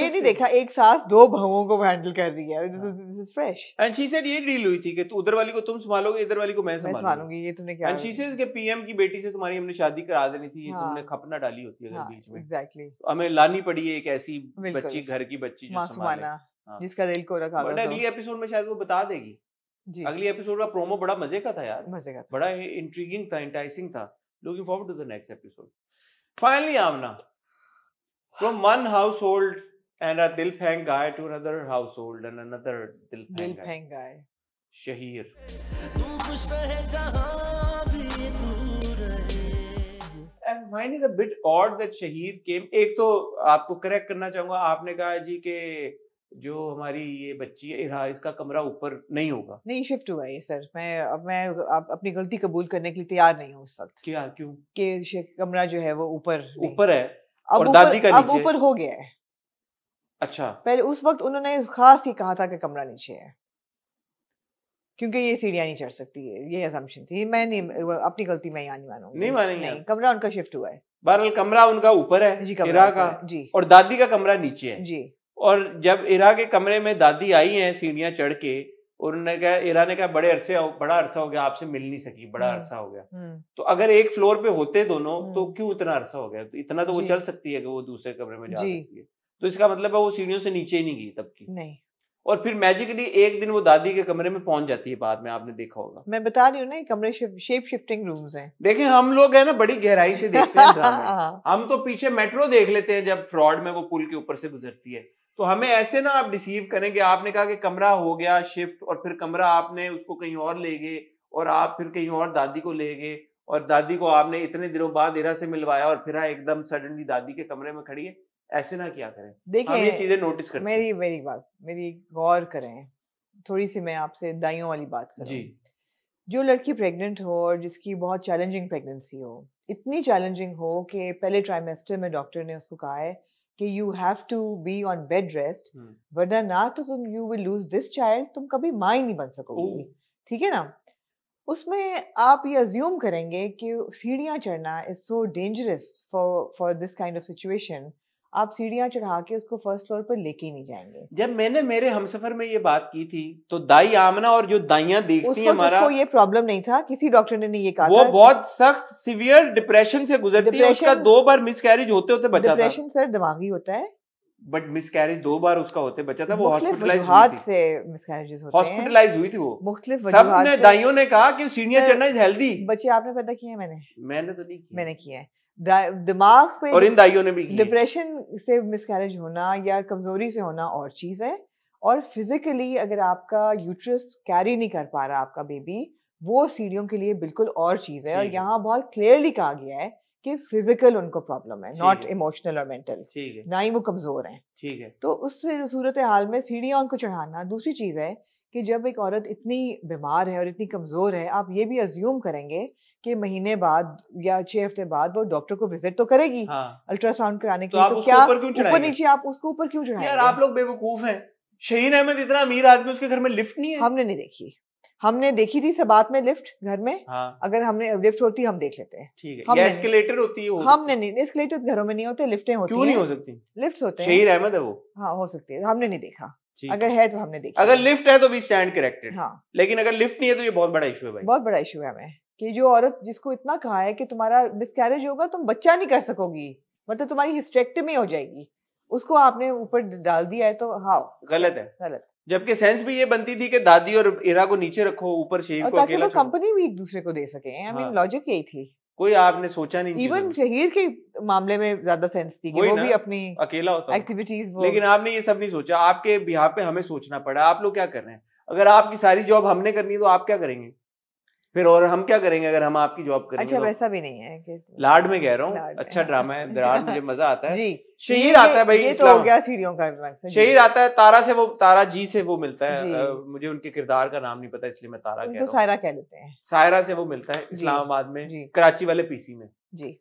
B: ये नहीं देखा एक सास दो को हैंडल कर रही है this is fresh
A: and she said ये डील हुई थी कि उधर वाली को तुम संभालोगे इधर वाली को मैं संभालूंगी ये तुमने क्या एंड शी सेड कि पीएम की बेटी से तुम्हारी हमने शादी करा देनी थी ये हाँ। तुमने खपना डाली होती है हाँ, बीच में एग्जैक्टली हमें लानी पड़ी है एक ऐसी बच्ची घर की बच्ची जो संभाले जिसका दिल को रखा बट अगली एपिसोड में शायद वो बता देगी अगली एपिसोड का प्रोमो बड़ा मजे का था यार मजे का बड़ा इंट्रीगिंग था इंटाइसिंग था looking forward to the next episode finally Amna From one household and a Dilphang guy to another household and another Dilphang, dil guy. guy. Shahir. I find it a bit odd that Shahir came. एक तो आपको correct करना चाहूंगा आपने कहा जी के जो हमारी ये बच्ची है इरा इसका कमरा ऊपर नहीं होगा नहीं
B: शिफ्ट हुआ ये सर मैं अब मैं आप अपनी गलती कबूल करने के लिए तैयार नहीं हूँ उस वक्त क्या क्यों कि कमरा जो है वो ऊपर ऊपर है
A: अब और दादी का अब ऊपर हो गया है अच्छा
B: पहले उस वक्त उन्होंने खास ही कहा था कि कमरा नीचे है क्योंकि ये सीढ़ियां नहीं चढ़ सकती है ये असम्पशन थी मैं नहीं अपनी गलती मैं यहाँ नहीं मानूंगी
A: नहीं मानेंगे नहीं कमरा उनका शिफ्ट हुआ है बहरहाल कमरा उनका ऊपर है जी कमरा का जी और दादी का कमरा नीचे है जी और जब इरा के कमरे में दादी आई हैं सीढ़ियां चढ़ के और उन्होंने कहा इरा ने कहा बड़े अरसे बड़ा अरसा हो गया आपसे मिल नहीं सकी बड़ा हम्म, अरसा हो गया हम्म। तो अगर एक फ्लोर पे होते दोनों तो हम्म। क्यों इतना अरसा हो गया तो इतना तो वो चल सकती है कि वो दूसरे कमरे में जा सकती है तो इसका मतलब है वो सीढ़ियों से नीचे ही नहीं गई तब की नहीं और फिर मैजिकली एक दिन वो दादी के कमरे में पहुंच जाती है बाद में आपने देखा होगा
B: मैं बता रही हूँ ना कमरे शेप शिफ्टिंग रूम्स हैं
A: देखें हम लोग है ना बड़ी गहराई से देखते हैं हम तो पीछे मेट्रो देख लेते हैं जब फ्रॉड में वो पुल के ऊपर से गुजरती है तो हमें ऐसे ना आप डिसीव करें कि आपने कहा कि कमरा हो गया शिफ्ट और फिर कमरा आपने उसको कहीं और ले गए और आप फिर कहीं और दादी को ले गए और दादी को आपने इतने दिनों बाद इरा से मिलवाया और फिर एकदम सडनली दादी के कमरे में खड़ी है ऐसे ना क्या करें देखिए ये चीजें नोटिस करें मेरी
B: मेरी बात मेरी गौर करें थोड़ी सी मैं आपसे दाइयों वाली बात करूं जी जो लड़की प्रेग्नेंट हो और जिसकी बहुत चैलेंजिंग प्रेगनेंसी हो इतनी चैलेंजिंग हो कि पहले ट्राइमेस्टर में डॉक्टर ने उसको कहा है कि you have to be on bed rest वरना ना तो तुम you will lose this child तुम कभी माँ ही नहीं बन सकोगी oh. ठीक है ना उसमें आप ये अज्यूम करेंगे कि सीढ़ियाँ चढ़ना is so dangerous for for this kind of situation आप सीढ़ियाँ चढ़ा के उसको फर्स्ट
A: फ्लोर पर लेके नहीं जाएंगे जब मैंने मेरे हमसफर में ये बात की थी तो दाई आमना और जो दाइया देखती है हमारा ये
B: प्रॉब्लम नहीं था किसी डॉक्टर ने नहीं ये कहा वो था
A: बहुत सख्त सिवियर डिप्रेशन से गुजरती है उसका दो बार मिसकैरेज होते होते बचा डिप्रेशन
B: सर दिमागी होता है
A: बट मिसकैरेज दो बार उसका होते बचा था वो हॉस्पिटलाइज हुई
B: से मिसकैरेजेस होते हॉस्पिटलाइज
A: हुई थी वो मुख्तलिफ सब ने दाइयों ने कहा कि सीढ़ियां चढ़ना इज हेल्दी
B: बच्चे आपने पैदा किए मैंने मैंने तो नहीं मैंने किया है दिमाग पे और इन दाइयों ने भी डिप्रेशन से मिसकैरेज होना या कमजोरी से होना और चीज है और फिजिकली अगर आपका यूट्रस कैरी नहीं कर पा रहा आपका बेबी वो सीढ़ियों के लिए बिल्कुल और चीज है और यहाँ बहुत क्लियरली कहा गया है कि फिजिकल उनको प्रॉब्लम है नॉट इमोशनल और मेंटल ना ही वो कमजोर है ठीक है तो उस सूरत हाल में सीढ़ियाँ उनको चढ़ाना दूसरी चीज है कि जब एक औरत इतनी बीमार है और इतनी कमजोर है आप ये भी अज्यूम करेंगे कि महीने बाद या छह हफ्ते बाद वो डॉक्टर को विजिट तो करेगी हाँ। अल्ट्रासाउंड कराने तो के लिए तो, तो क्या ऊपर नीचे आप उसको ऊपर क्यों चढ़ाएंगे यार आप लोग बेवकूफ हैं शहीन
A: अहमद इतना अमीर आदमी उसके घर
B: में लिफ्ट नहीं है हमने नहीं देखी हमने देखी थी सबात में लिफ्ट घर में हाँ। अगर हमने लिफ्ट होती हम देख लेते हैं ठीक है एस्केलेटर होती है हो हमने नहीं एस्केलेटर घरों में नहीं होते लिफ्टें होती क्यों नहीं हो सकती लिफ्ट होते हैं अहमद है वो हाँ हो सकती है हमने नहीं देखा अगर है तो हमने देखा अगर लिफ्ट
A: है तो वी स्टैंड करेक्टेड हाँ लेकिन अगर लिफ्ट नहीं है तो ये बहुत बड़ा इशू है भाई
B: बहुत बड़ा इशू है हमें कि जो औरत जिसको इतना कहा है कि तुम्हारा मिसकैरेज होगा तुम बच्चा नहीं कर सकोगी मतलब तुम्हारी हिस्ट्रेक्टमी हो जाएगी उसको आपने ऊपर डाल दिया है तो हाँ गलत है गलत
A: जबकि सेंस भी ये बनती थी कि दादी और इरा को नीचे रखो ऊपर शहीद को ताकि वो
B: कंपनी भी एक दूसरे को दे सके आई मीन लॉजिक यही थी
A: कोई आपने सोचा नहीं इवन
B: शहीर के मामले में ज्यादा सेंस थी कि वो भी
A: अपनी अकेला होता एक्टिविटीज लेकिन आपने ये सब नहीं सोचा आपके बिहार पे हमें सोचना पड़ा आप लोग क्या कर रहे हैं अगर आपकी सारी जॉब हमने करनी है तो आप क्या करेंगे फिर और हम क्या करेंगे अगर हम आपकी जॉब करेंगे अच्छा तो?
B: वैसा भी नहीं है कि
A: लाड में कह रहा हूँ अच्छा ड्रामा है दरार मुझे मजा आता है जी शहीर आता है भाई ये तो हो गया
B: सीढ़ियों का शहीर आता
A: है तारा से वो तारा जी से वो मिलता है मुझे उनके किरदार का नाम नहीं पता इसलिए मैं तारा कह रहा हूँ सायरा कह लेते हैं सायरा से वो मिलता है इस्लामाबाद में कराची वाले पीसी में जी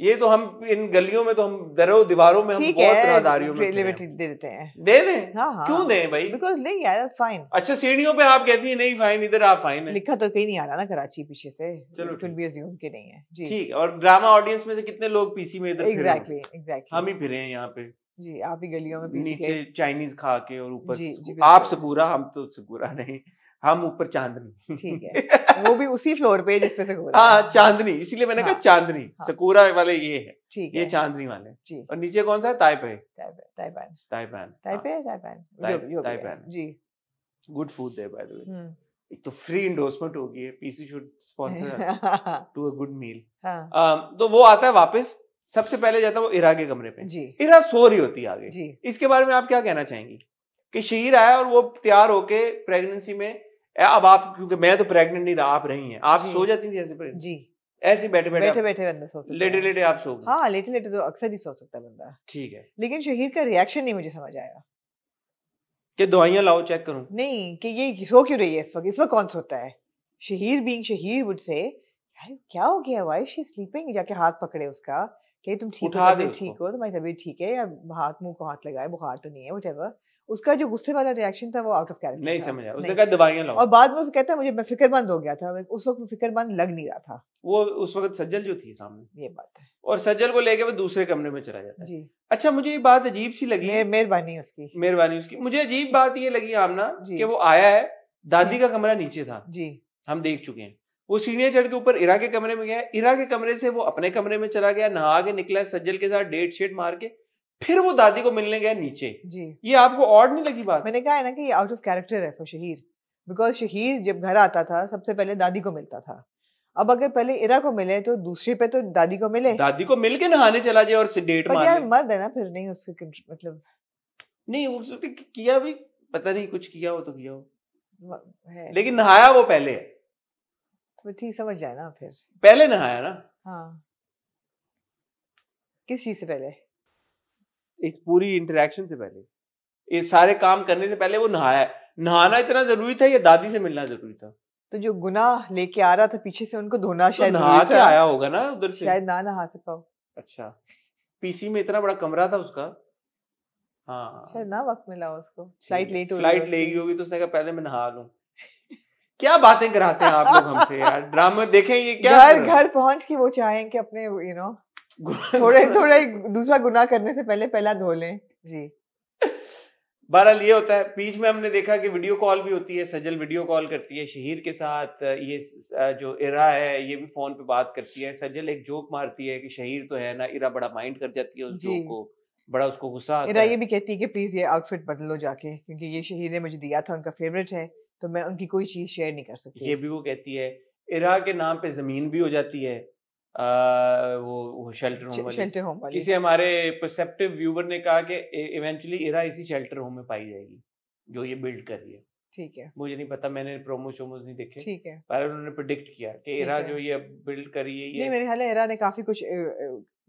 A: ये तो हम इन गलियों में तो हम दरों दीवारों में हम बहुत राहदारियों में दे देते हैं दे दें हाँ, हाँ, क्यों दें भाई
B: बिकॉज नहीं यार दैट्स फाइन
A: अच्छा सीढ़ियों पे आप कहती हैं नहीं फाइन इधर आप फाइन है लिखा
B: तो कहीं नहीं आ रहा ना कराची पीछे से चलो इट
A: विल बी अज्यूम के नहीं है जी ठीक और ड्रामा ऑडियंस में से कितने लोग पीसी में इधर एग्जैक्टली एग्जैक्टली हम ही फिरे हैं यहाँ पे
B: जी आप ही गलियों
A: में नीचे चाइनीज खा के और ऊपर आप सपूरा हम तो सपूरा नहीं हम ऊपर चांदनी ठीक
B: है वो भी उसी फ्लोर पे जिसपे से हाँ
A: चांदनी इसीलिए मैंने कहा हाँ। चांदनी हाँ। सकूरा वाले ये है ठीक ये चांदनी वाले और नीचे कौन सा है Taipei Taipan ताइपान
B: Taipei Taipan
A: Taipan हाँ। जी good food there by the way एक तो फ्री इंडोर्समेंट होगी है PC should sponsor to a good meal तो वो आता है वापस सबसे पहले जाता है वो इरा के कमरे पे जी इरा सो रही होती है आगे जी इसके बारे में आप क्या कहना चाहेंगी कि शहीर आया और वो तैयार होके प्रेगनेंसी में अब आप क्योंकि मैं तो प्रेग्नेंट नहीं रहा आप रही हैं आप सो जाती थी ऐसे पर जी ऐसे बैठे बैठे बैठे
B: बैठे बंदा सो सकता लेटे लेटे आप सो हाँ लेटे लेटे तो अक्सर ही सो सकता है बंदा ठीक है लेकिन शहीद का रिएक्शन नहीं
A: मुझे समझ आया कि दवाइयां लाओ चेक करूं
B: नहीं कि ये सो क्यों रही है इस वक्त इस वक्त कौन सोता है शहीर बीइंग शहीर वुड से यार क्या हो गया व्हाई शी स्लीपिंग जाके हाथ पकड़े उसका कि तुम ठीक हो ठीक हो तुम्हारी तबीयत ठीक है या हाथ मुंह को हाथ लगाए बुखार तो नहीं है व्हाटएवर उसका जो गुस्से वाला रिएक्शन था वो आउट ऑफ कैरेक्टर नहीं समझा उसने कहा दवाइयां लाओ और बाद में उसे कहता है मुझे मैं फिक्रमंद हो गया था उस वक्त मैं फिक्रमंद लग नहीं रहा था
A: वो उस वक्त सज्जल जो थी सामने ये बात है और सज्जल को लेके वो दूसरे कमरे में चला जाता है जी अच्छा मुझे ये बात अजीब सी लगी मेहरबानी उसकी मेहरबानी उसकी मुझे अजीब बात ये लगी आमना कि वो आया है दादी का कमरा नीचे था जी हम देख चुके हैं वो सीढ़ियां चढ़ के ऊपर इरा के कमरे में गया इरा के कमरे से वो अपने कमरे में चला गया नहा के निकला सज्जल के साथ डेट शेट मार के फिर वो दादी को मिलने गए नीचे जी
B: ये आपको ऑड नहीं लगी बात मैंने कहा है ना कि आउट ऑफ कैरेक्टर है फॉर शहीर बिकॉज शहीर जब घर आता था सबसे पहले दादी को मिलता था अब अगर पहले इरा को मिले तो दूसरी पे तो दादी को मिले दादी को मिल के नहाने चला जाए और डेट पर यार मर्द है ना फिर नहीं उसके मतलब
A: नहीं वो किया भी पता नहीं कुछ किया हो तो किया
B: हो लेकिन नहाया वो पहले तो ठीक समझ जाए ना फिर
A: पहले नहाया ना हाँ किस चीज से पहले इस पूरी इंटरेक्शन से पहले ये सारे काम करने से पहले वो नहाया नहाना इतना जरूरी था या दादी से मिलना जरूरी था
B: तो जो गुनाह लेके आ रहा था पीछे से उनको धोना तो शायद तो नहा के आया होगा ना उधर से शायद ना नहा सका
A: अच्छा पीसी में इतना बड़ा कमरा था उसका हाँ
B: शायद ना वक्त मिला उसको फ्लाइट लेट हो फ्लाइट
A: ले गई होगी तो उसने कहा पहले मैं नहा लू क्या बातें कराते हैं आप लोग हमसे यार ड्रामा देखें ये क्या घर घर
B: पहुंच के वो चाहें कि अपने यू नो
A: थोड़े थोड़े
B: दूसरा गुनाह करने से पहले पहला धो लें
A: जी बहरहाल ये होता है बीच में हमने देखा कि वीडियो कॉल भी होती है सजल वीडियो कॉल करती है शहीर के साथ ये जो इरा है ये भी फोन पे बात करती है सजल एक जोक मारती है कि शहीर तो है ना इरा बड़ा माइंड कर जाती है उस जोक को बड़ा उसको गुस्सा इरा ये भी
B: कहती है कि प्लीज ये आउटफिट बदलो जाके क्योंकि ये शहीर ने मुझे दिया था उनका फेवरेट है तो मैं उनकी कोई चीज
A: शेयर नहीं कर सकती ये भी वो कहती है इरा के नाम पे जमीन भी हो जाती है वो, शेल्टर होम वाली शेल्टर होम वाली किसी हाँ। हमारे परसेप्टिव व्यूवर ने कहा कि इवेंचुअली इरा इसी शेल्टर होम में पाई जाएगी जो ये बिल्ड कर रही है ठीक है मुझे नहीं पता मैंने प्रोमो शोमोज नहीं देखे ठीक है पर उन्होंने प्रिडिक्ट किया कि इरा जो ये बिल्ड रही है ये मेरे
B: ख्याल है इरा ने काफी कुछ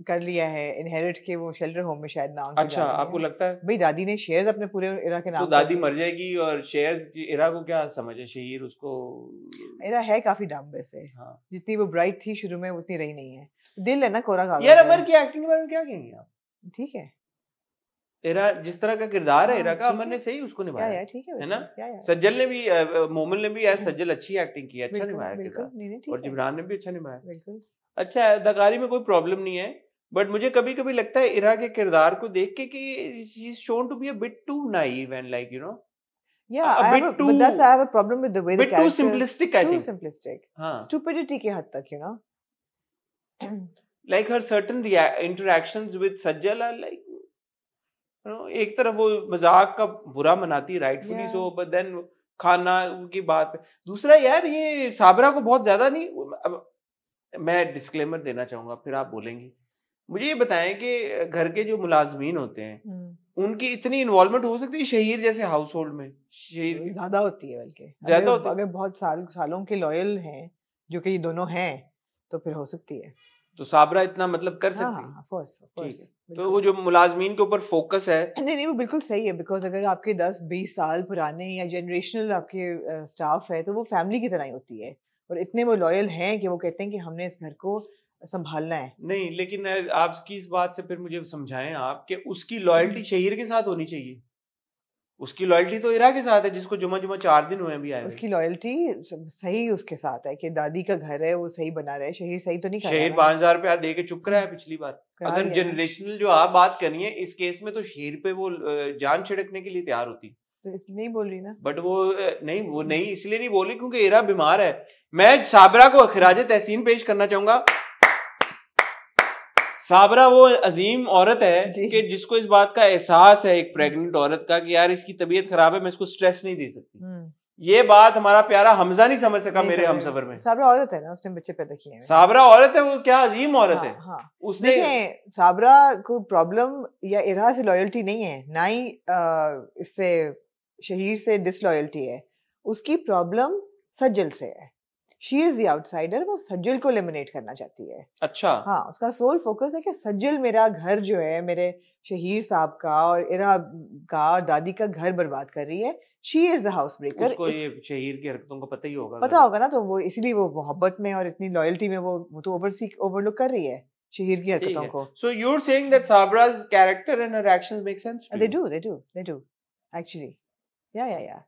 B: कर लिया है इनहेरिट के वो शेल्टर होम में शायद नाम अच्छा आपको लगता है भाई दादी ने शेयर्स अपने पूरे इरा के नाम तो दादी मर
A: जाएगी और शेयर्स इरा को क्या समझे शहीर उसको इरा
B: है काफी डम वैसे हाँ। जितनी वो ब्राइट थी शुरू में उतनी रही नहीं है दिल है ना कोरा यार अमर की
A: एक्टिंग के बारे में क्या कहेंगे आप ठीक है इरा जिस तरह का किरदार है इरा हाँ, का अमर ने सही उसको निभाया है
B: ठीक है ना
A: सज्जल ने भी मोमन ने भी एज सज्जल अच्छी एक्टिंग की अच्छा निभाया और जिमरान ने भी अच्छा निभाया बिल्कुल अच्छा अदाकारी में कोई प्रॉब्लम नहीं है बट मुझे कभी कभी लगता है इरा के किरदार को देख के like her certain interaction like एक तरफ वो मजाक का बुरा मनाती राइटफुली खाना की बात दूसरा यार ये साबरा को बहुत ज्यादा नहीं मैं डिस्कलेमर देना चाहूंगा फिर आप बोलेंगी मुझे ये बताएं कि घर के जो मुलाजमीन होते हैं उनकी इतनी इन्वॉल्वमेंट हो सकती है शहीर जैसे हाउस होल्ड में शहीर ज्यादा होती है बल्कि ज्यादा होती है अगर बहुत
B: साल सालों के लॉयल हैं जो कि ये दोनों हैं तो फिर हो सकती है
A: तो साबरा इतना मतलब कर हाँ, सकती हाँ, है कोर्स, कोर्स, तो वो जो मुलाजमीन के ऊपर फोकस है
B: नहीं नहीं वो बिल्कुल सही है बिकॉज अगर आपके 10 20 साल पुराने या जनरेशनल आपके स्टाफ है तो वो फैमिली की तरह ही होती है और इतने वो लॉयल हैं कि वो कहते हैं कि हमने इस घर को संभालना है
A: नहीं लेकिन आपकी इस बात से फिर मुझे समझाएं आप कि उसकी लॉयल्टी हम्म। शहीर के साथ होनी चाहिए उसकी लॉयल्टी तो इरा के साथ है जिसको जुमा जुमा चार दिन हुए अभी आए उसकी
B: लॉयल्टी सही उसके साथ है कि दादी का घर है वो सही बना रहे शहीर सही तो नहीं शहीर पांच
A: हजार रुपया दे के चुप रहा है हम्म। पिछली बार अगर जनरेशनल जो आप बात करनी है इस केस में तो शहीर पे वो जान छिड़कने के लिए तैयार होती तो इसलिए नहीं बोल रही ना बट वो नहीं वो नहीं इसलिए नहीं बोली क्योंकि इरा बीमार है मैं साबरा को अखराज तहसीन पेश करना चाहूंगा साबरा वो अजीम औरत है कि जिसको इस बात का एहसास है एक प्रेग्नेंट औरत का कि यार इसकी तबीयत खराब है मैं इसको स्ट्रेस नहीं दे सकती हम्म। ये बात हमारा प्यारा हमजा नहीं समझ सका मेरे हम सफर में
B: साबरा औरत है ना उसने बच्चे पैदा किए हैं
A: साबरा औरत है वो क्या अजीम औरत हाँ, है हाँ,
B: हाँ। उसने साबरा को प्रॉब्लम या इरा से लॉयल्टी नहीं है ना ही इससे शहीर से डिसलॉयल्टी है उसकी प्रॉब्लम सज्जल से है शी इज द आउटसाइडर वो सज्जल को एलिमिनेट करना चाहती है अच्छा हाँ उसका सोल फोकस है कि सज्जल मेरा घर जो है मेरे शहीर साहब का और इरा का और दादी का घर बर्बाद कर रही है she is the house breaker उसको इस...
A: ये शहीर की हरकतों को पता ही होगा पता
B: होगा ना तो वो इसलिए वो मोहब्बत में और इतनी लॉयल्टी में वो वो तो ओवरसी ओवरलुक कर रही है शहीर की हरकतों को
A: so you are saying that साबराज character and her actions make sense
B: they do they do they do actually yeah yeah yeah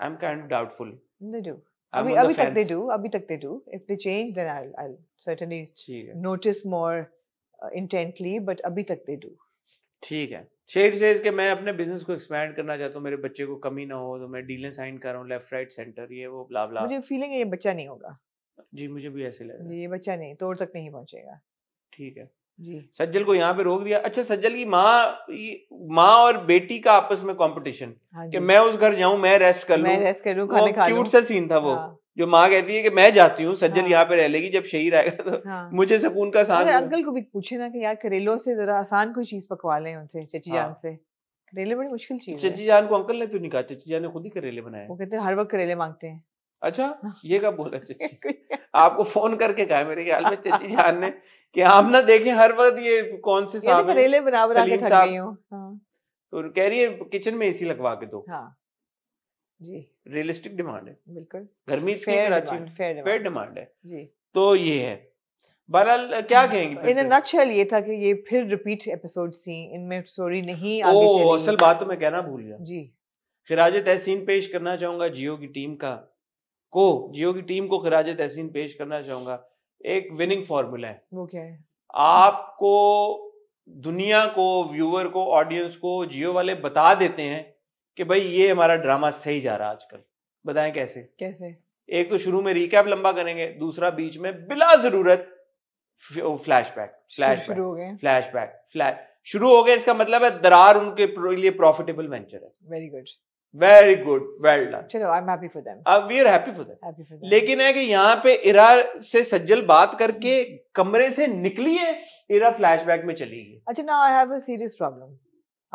A: I am kind of doubtful
B: they do अभी अभी तक दे डू अभी तक they do if they change then I I certainly notice more intently but अभी तक they do
A: ठीक है shade says के मैं अपने बिजनेस को एक्सपेंड करना चाहता हूँ मेरे बच्चे को कमी ना हो तो मैं डीलें साइन कर रहा हूँ लेफ्ट राइट सेंटर ये वो ब्ला ब्ला मुझे
B: फीलिंग है ये बच्चा नहीं होगा
A: जी मुझे भी ऐसे लग
B: रहा है ये बच्चा नहीं तोड़ तक नहीं पहुंचेगा
A: ठीक है सज्जल को यहाँ पे रोक दिया अच्छा सज्जल की माँ माँ और बेटी का आपस में कॉम्पिटिशन हाँ कि मैं उस घर जाऊं मैं रेस्ट कर लू रेस्ट खाने क्यूट सा सीन था वो हाँ। जो माँ कहती है कि मैं जाती हूँ सज्जल हाँ। यहाँ पे रह लेगी जब शहीद आएगा तो हाँ। मुझे सुकून का सांस अंकल
B: को भी पूछे ना कि यार करेलो से जरा आसान कोई चीज पकवा लें उनसे चची जान हाँ। से करेले बड़ी मुश्किल चीज चची
A: जान को अंकल ने तो नहीं कहा चची जान ने खुद ही करेले बनाए वो
B: कहते हैं हर वक्त करेले मांगते हैं
A: अच्छा हाँ। ये कब बोला चची आपको फोन करके कहा मेरे ख्याल में चची जान ने कि आप ना देखें हर वक्त ये कौन से तो साहब करेले बना बना के खा रही हूं
B: तो
A: कह रही है किचन में एसी लगवा के दो हाँ। जी रियलिस्टिक डिमांड है बिल्कुल गर्मी फेयर कराची फेयर डिमांड है जी तो ये है बहरहाल क्या हाँ, कहेंगे इन
B: नटशेल ये था कि ये फिर रिपीट एपिसोड सी इनमें स्टोरी नहीं आगे ओ असल बात तो
A: मैं कहना भूल गया जी खिराज तहसीन पेश करना चाहूंगा जियो की टीम का को जियो की टीम को खराज तहसीन पेश करना चाहूंगा एक विनिंग फॉर्मूला है वो क्या है आपको दुनिया को व्यूअर को ऑडियंस को जियो वाले बता देते हैं कि भाई ये हमारा ड्रामा सही जा रहा है आजकल बताएं कैसे कैसे एक तो शुरू में रिकैप लंबा करेंगे दूसरा बीच में बिला जरूरत फ्लैशबैक फ्लैश शुरू हो गए फ्लैशबैक फ्लैश शुरू हो गए इसका मतलब है दरार उनके लिए प्रॉफिटेबल वेंचर है very good very good well done
B: चलो I am happy for them
A: I we are happy for them happy for them लेकिन है कि यहाँ पे इरा से सज्जल बात करके कमरे से निकली है इरा फ्लैशबैक में चली गई
B: अच्छा now I have a serious problem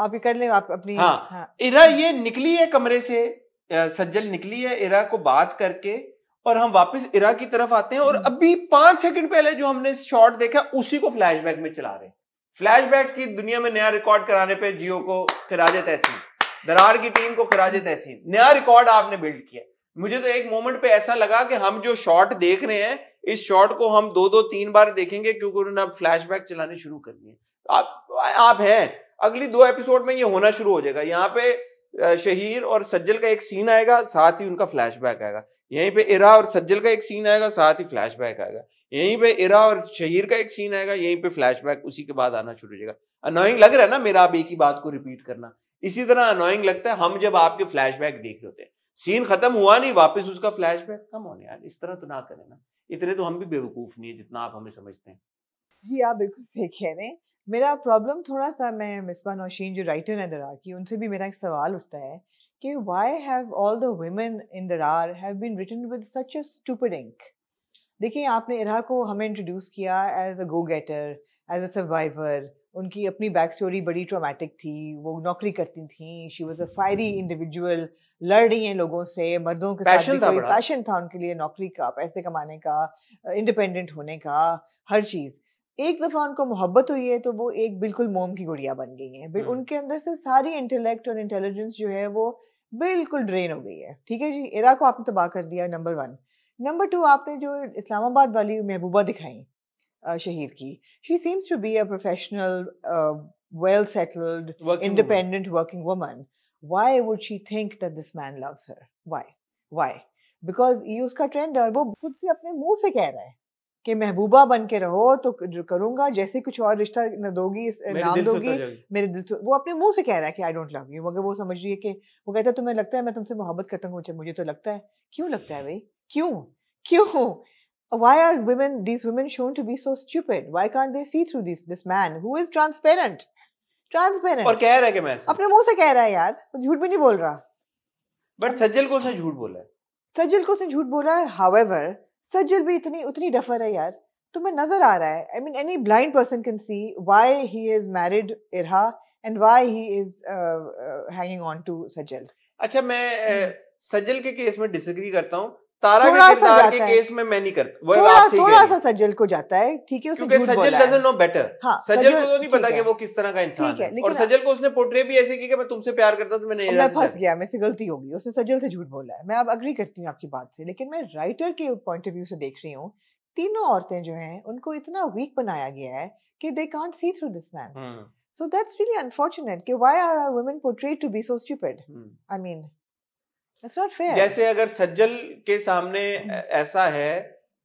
B: आप ये कर ले
A: आप अपनी हाँ, हाँ इरा ये निकली है कमरे से सज्जल निकली है इरा को बात करके और हम वापस इरा की तरफ आते हैं और हम्म। अभी पांच सेकंड पहले जो हमने शॉट देखा उसी को फ्लैशबैक में चला रहे हैं फ्लैशबैक्स की दुनिया में नया रिकॉर्ड कराने पे जियो को खराज तहसीन दरार की टीम को खराज तहसीन नया रिकॉर्ड आपने बिल्ड किया मुझे तो एक मोमेंट पे ऐसा लगा कि हम जो शॉट देख रहे हैं इस शॉट को हम दो दो तीन बार देखेंगे क्योंकि उन्होंने अब फ्लैश चलाने शुरू कर दिए आप आप हैं अगली दो एपिसोड में ये होना शुरू हो जाएगा यहाँ पे शहीर और सज्जल का एक सीन आएगा साथ ही उनका फ्लैश आएगा यहीं पे इरा और सज्जल का एक सीन आएगा साथ ही फ्लैश आएगा यहीं पे इरा और शहीर का एक सीन आएगा यहीं पे फ्लैशबैक उसी के बाद आना शुरू हो जाएगा अनोइंग लग रहा है ना मेरा अब एक ही बात को रिपीट करना इसी तरह अनोइंग लगता है हम जब आपके फ्लैशबैक देख रहे होते हैं सीन खत्म हुआ नहीं वापस उसका फ्लैश बैक कम होने यार इस तरह तो ना करें ना इतने तो हम भी बेवकूफ नहीं है जितना आप हमें समझते हैं
B: जी आप बिल्कुल सही कह रहे हैं मेरा प्रॉब्लम थोड़ा सा मैं मिसबा नौशीन जो राइटर हैं दरार की उनसे भी मेरा एक सवाल उठता है कि why have all the women in Daraar have been written with such a stupid ink देखिए आपने इरा को हमें इंट्रोड्यूस किया as a go getter as a survivor उनकी अपनी बैक स्टोरी बड़ी ट्रॉमेटिक थी वो नौकरी करती थी she was a fiery individual लड़ रही हैं लोगों से मर्दों के पैशन साथ कोई पैशन था उनके लिए नौकरी का पैसे कमाने का इंडिपेंडेंट होने का हर चीज़ एक दफ़ा उनको मोहब्बत हुई है तो वो एक बिल्कुल मोम की गुड़िया बन गई है उनके अंदर से सारी इंटेलेक्ट और इंटेलिजेंस जो है वो बिल्कुल ड्रेन हो गई है ठीक है जी इरा को आपने तबाह कर दिया नंबर वन नंबर टू आपने जो इस्लामाबाद वाली महबूबा दिखाई शहीद की she seems to be a professional well settled independent working woman why would she think that this man loves her why why because ये उसका ट्रेंड है और वो खुद से अपने मुंह से कह रहा है कि महबूबा बन के रहो तो करूंगा जैसे कुछ और रिश्ता न दोगी नाम दोगी मेरे दिल से वो अपने मुंह से कह रहा है कि आई डोंट लव यू मगर वो समझ रही है कि वो कहता है तुम्हें लगता है मैं तुमसे मोहब्बत करता हूँ मुझे तो लगता है क्यों लगता है भाई क्यों क्यों why are women these women shown to be so stupid why can't they see through this this man who is transparent transparent और कह रहा है कि मैं अपने मुंह से कह रहा है यार तो झूठ भी नहीं बोल रहा
A: बट सज्जल को उसने झूठ बोला है
B: सज्जल को उसने झूठ बोला है हाउएवर सज्जल भी इतनी उतनी डफर है यार तुम्हें नजर आ रहा है I mean any blind person can see why he is married Irha and why he is
A: hanging on to Sajal अच्छा मैं hmm. सज्जल के केस में डिसएग्री करता हूँ तारा के किरदार के केस में मैं नहीं करता वो थोड़ा, आपसे थोड़ा
B: सा सजल को जाता है ठीक है क्योंकि Sajal doesn't know
A: better Sajal को तो नहीं पता कि वो किस तरह का इंसान है, और सजल को उसने पोर्ट्रे भी ऐसे की कि मैं तुमसे प्यार करता तो मैंने मैं फंस
B: गया मेरे से गलती हो गई उसने सजल से झूठ बोला है मैं अब अग्री करती हूँ आपकी बात से लेकिन मैं राइटर के पॉइंट ऑफ व्यू से देख रही हूँ तीनों औरतें जो हैं उनको इतना वीक बनाया
A: गया है कि
B: they can't see through this man so that's really unfortunate कि why are our women portrayed to be so stupid I mean That's not fair. जैसे
A: अगर सज्जल के सामने हम्म। ऐसा है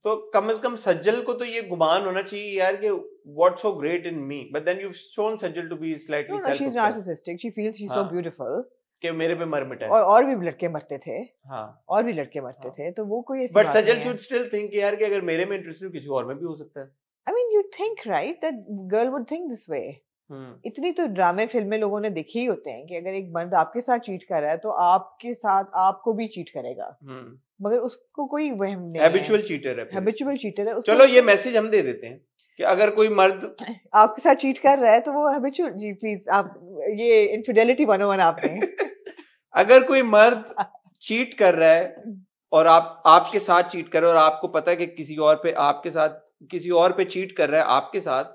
A: तो कम से कम सज्जल को तो ये गुमान होना चाहिए यार कि what's so great in me but then you've shown सज्जल to be slightly no, no, she's
B: narcissistic she feels she's हाँ, so
A: beautiful कि मेरे पे मर मिटा और और
B: भी लड़के मरते थे हाँ और भी लड़के मरते हाँ, थे तो वो कोई but Sajal should
A: still think यार कि अगर मेरे में इंटरेस्ट हो तो किसी और में भी हो सकता है
B: I mean you think right that girl would think this way hmm. इतनी तो ड्रामे फिल्में लोगों ने देखी ही होते हैं कि अगर एक मर्द आपके साथ चीट कर रहा है तो आपके साथ आपको भी चीट करेगा
A: हम्म।
B: मगर उसको कोई वहम नहीं चीटर है हैबिचुअल
A: चीटर है चलो ये मैसेज हम दे देते हैं कि अगर कोई मर्द
B: आपके साथ चीट कर रहा है तो वो हैबिचुअल जी प्लीज आप ये इनफिडेलिटी बनो वन आपने
A: अगर कोई मर्द चीट कर रहा है और आप आपके साथ चीट कर रहे हो और आपको पता है कि किसी और पे आपके साथ किसी और पे चीट कर रहा है आपके साथ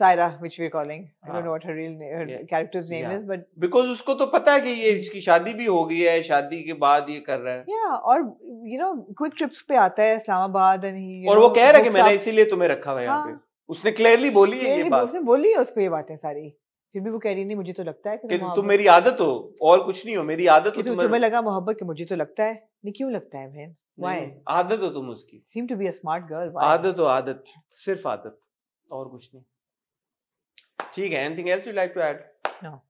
B: Saira, which we're calling I don't हाँ।
A: know what her real name, her yeah. character's name yeah. is but because उसको तो पता है कि ये इसकी शादी भी हो गई है शादी के बाद ये कर रहा है
B: yeah और you know quick trips पे आता है इस्लामाबाद and he और know, वो कह रहा है कि मैंने
A: इसीलिए तुम्हें रखा हुआ है यहाँ पे हाँ। उसने क्लियरली बोली है ये बात
B: उसने बोली है उसको ये बातें सारी फिर भी वो कह रही नहीं मुझे तो लगता है कि, कि तुम मेरी आदत
A: हो और कुछ नहीं हो मेरी आदत हो तुम तुम्हें लगा
B: मोहब्बत कि मुझे तो लगता है नहीं क्यों लगता है बहन व्हाई
A: आदत हो तुम उसकी
B: seem to be a smart girl आदत
A: हो आदत सिर्फ आदत और कुछ नहीं ठीक है anything else you like to add no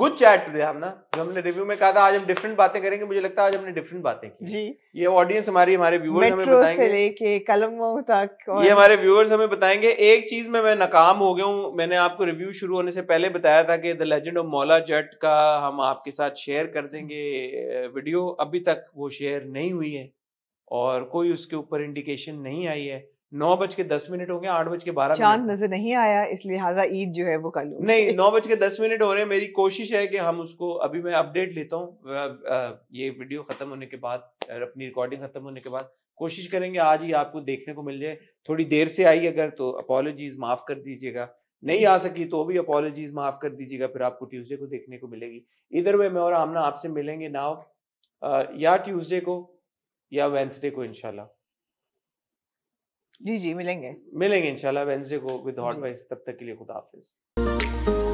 A: good chat today हम ना जो हमने रिव्यू में कहा था आज हम डिफरेंट बातें करेंगे मुझे लगता है आज हमने डिफरेंट बातें की जी ये ऑडियंस हमारी हमारे व्यूअर्स हमें बताएंगे मेट्रो से
B: लेके कलमों तक ये हमारे
A: व्यूअर्स हमें बताएंगे एक चीज में मैं नाकाम हो गया हूँ मैंने आपको रिव्यू शुरू होने से पहले बताया था कि द लेजेंड ऑफ मौला जट का हम आपके साथ शेयर कर देंगे वीडियो अभी तक वो शेयर नहीं हुई है और कोई उसके ऊपर इंडिकेशन नहीं आई है नौ बज के दस मिनट होंगे आठ बज के बारह चांद नजर
B: नहीं आया इसलिए लिहाजा ईद जो है वो कल नहीं
A: नौ बज के दस मिनट हो रहे हैं मेरी कोशिश है कि हम उसको अभी मैं अपडेट लेता हूँ ये वीडियो खत्म होने के बाद अपनी रिकॉर्डिंग खत्म होने के बाद कोशिश करेंगे आज ही आपको देखने को मिल जाए थोड़ी देर से आई अगर तो अपॉलोजीज माफ कर दीजिएगा नहीं आ सकी तो भी अपॉलोजीज माफ कर दीजिएगा फिर आपको ट्यूजडे को देखने को मिलेगी इधर वे मैं और आमना आपसे मिलेंगे नाव या ट्यूजडे को या वेंसडे को इनशाला जी जी मिलेंगे मिलेंगे इंशाल्लाह वेंसडे को विद हॉट वाइस तब तक के लिए खुदा हाफिज़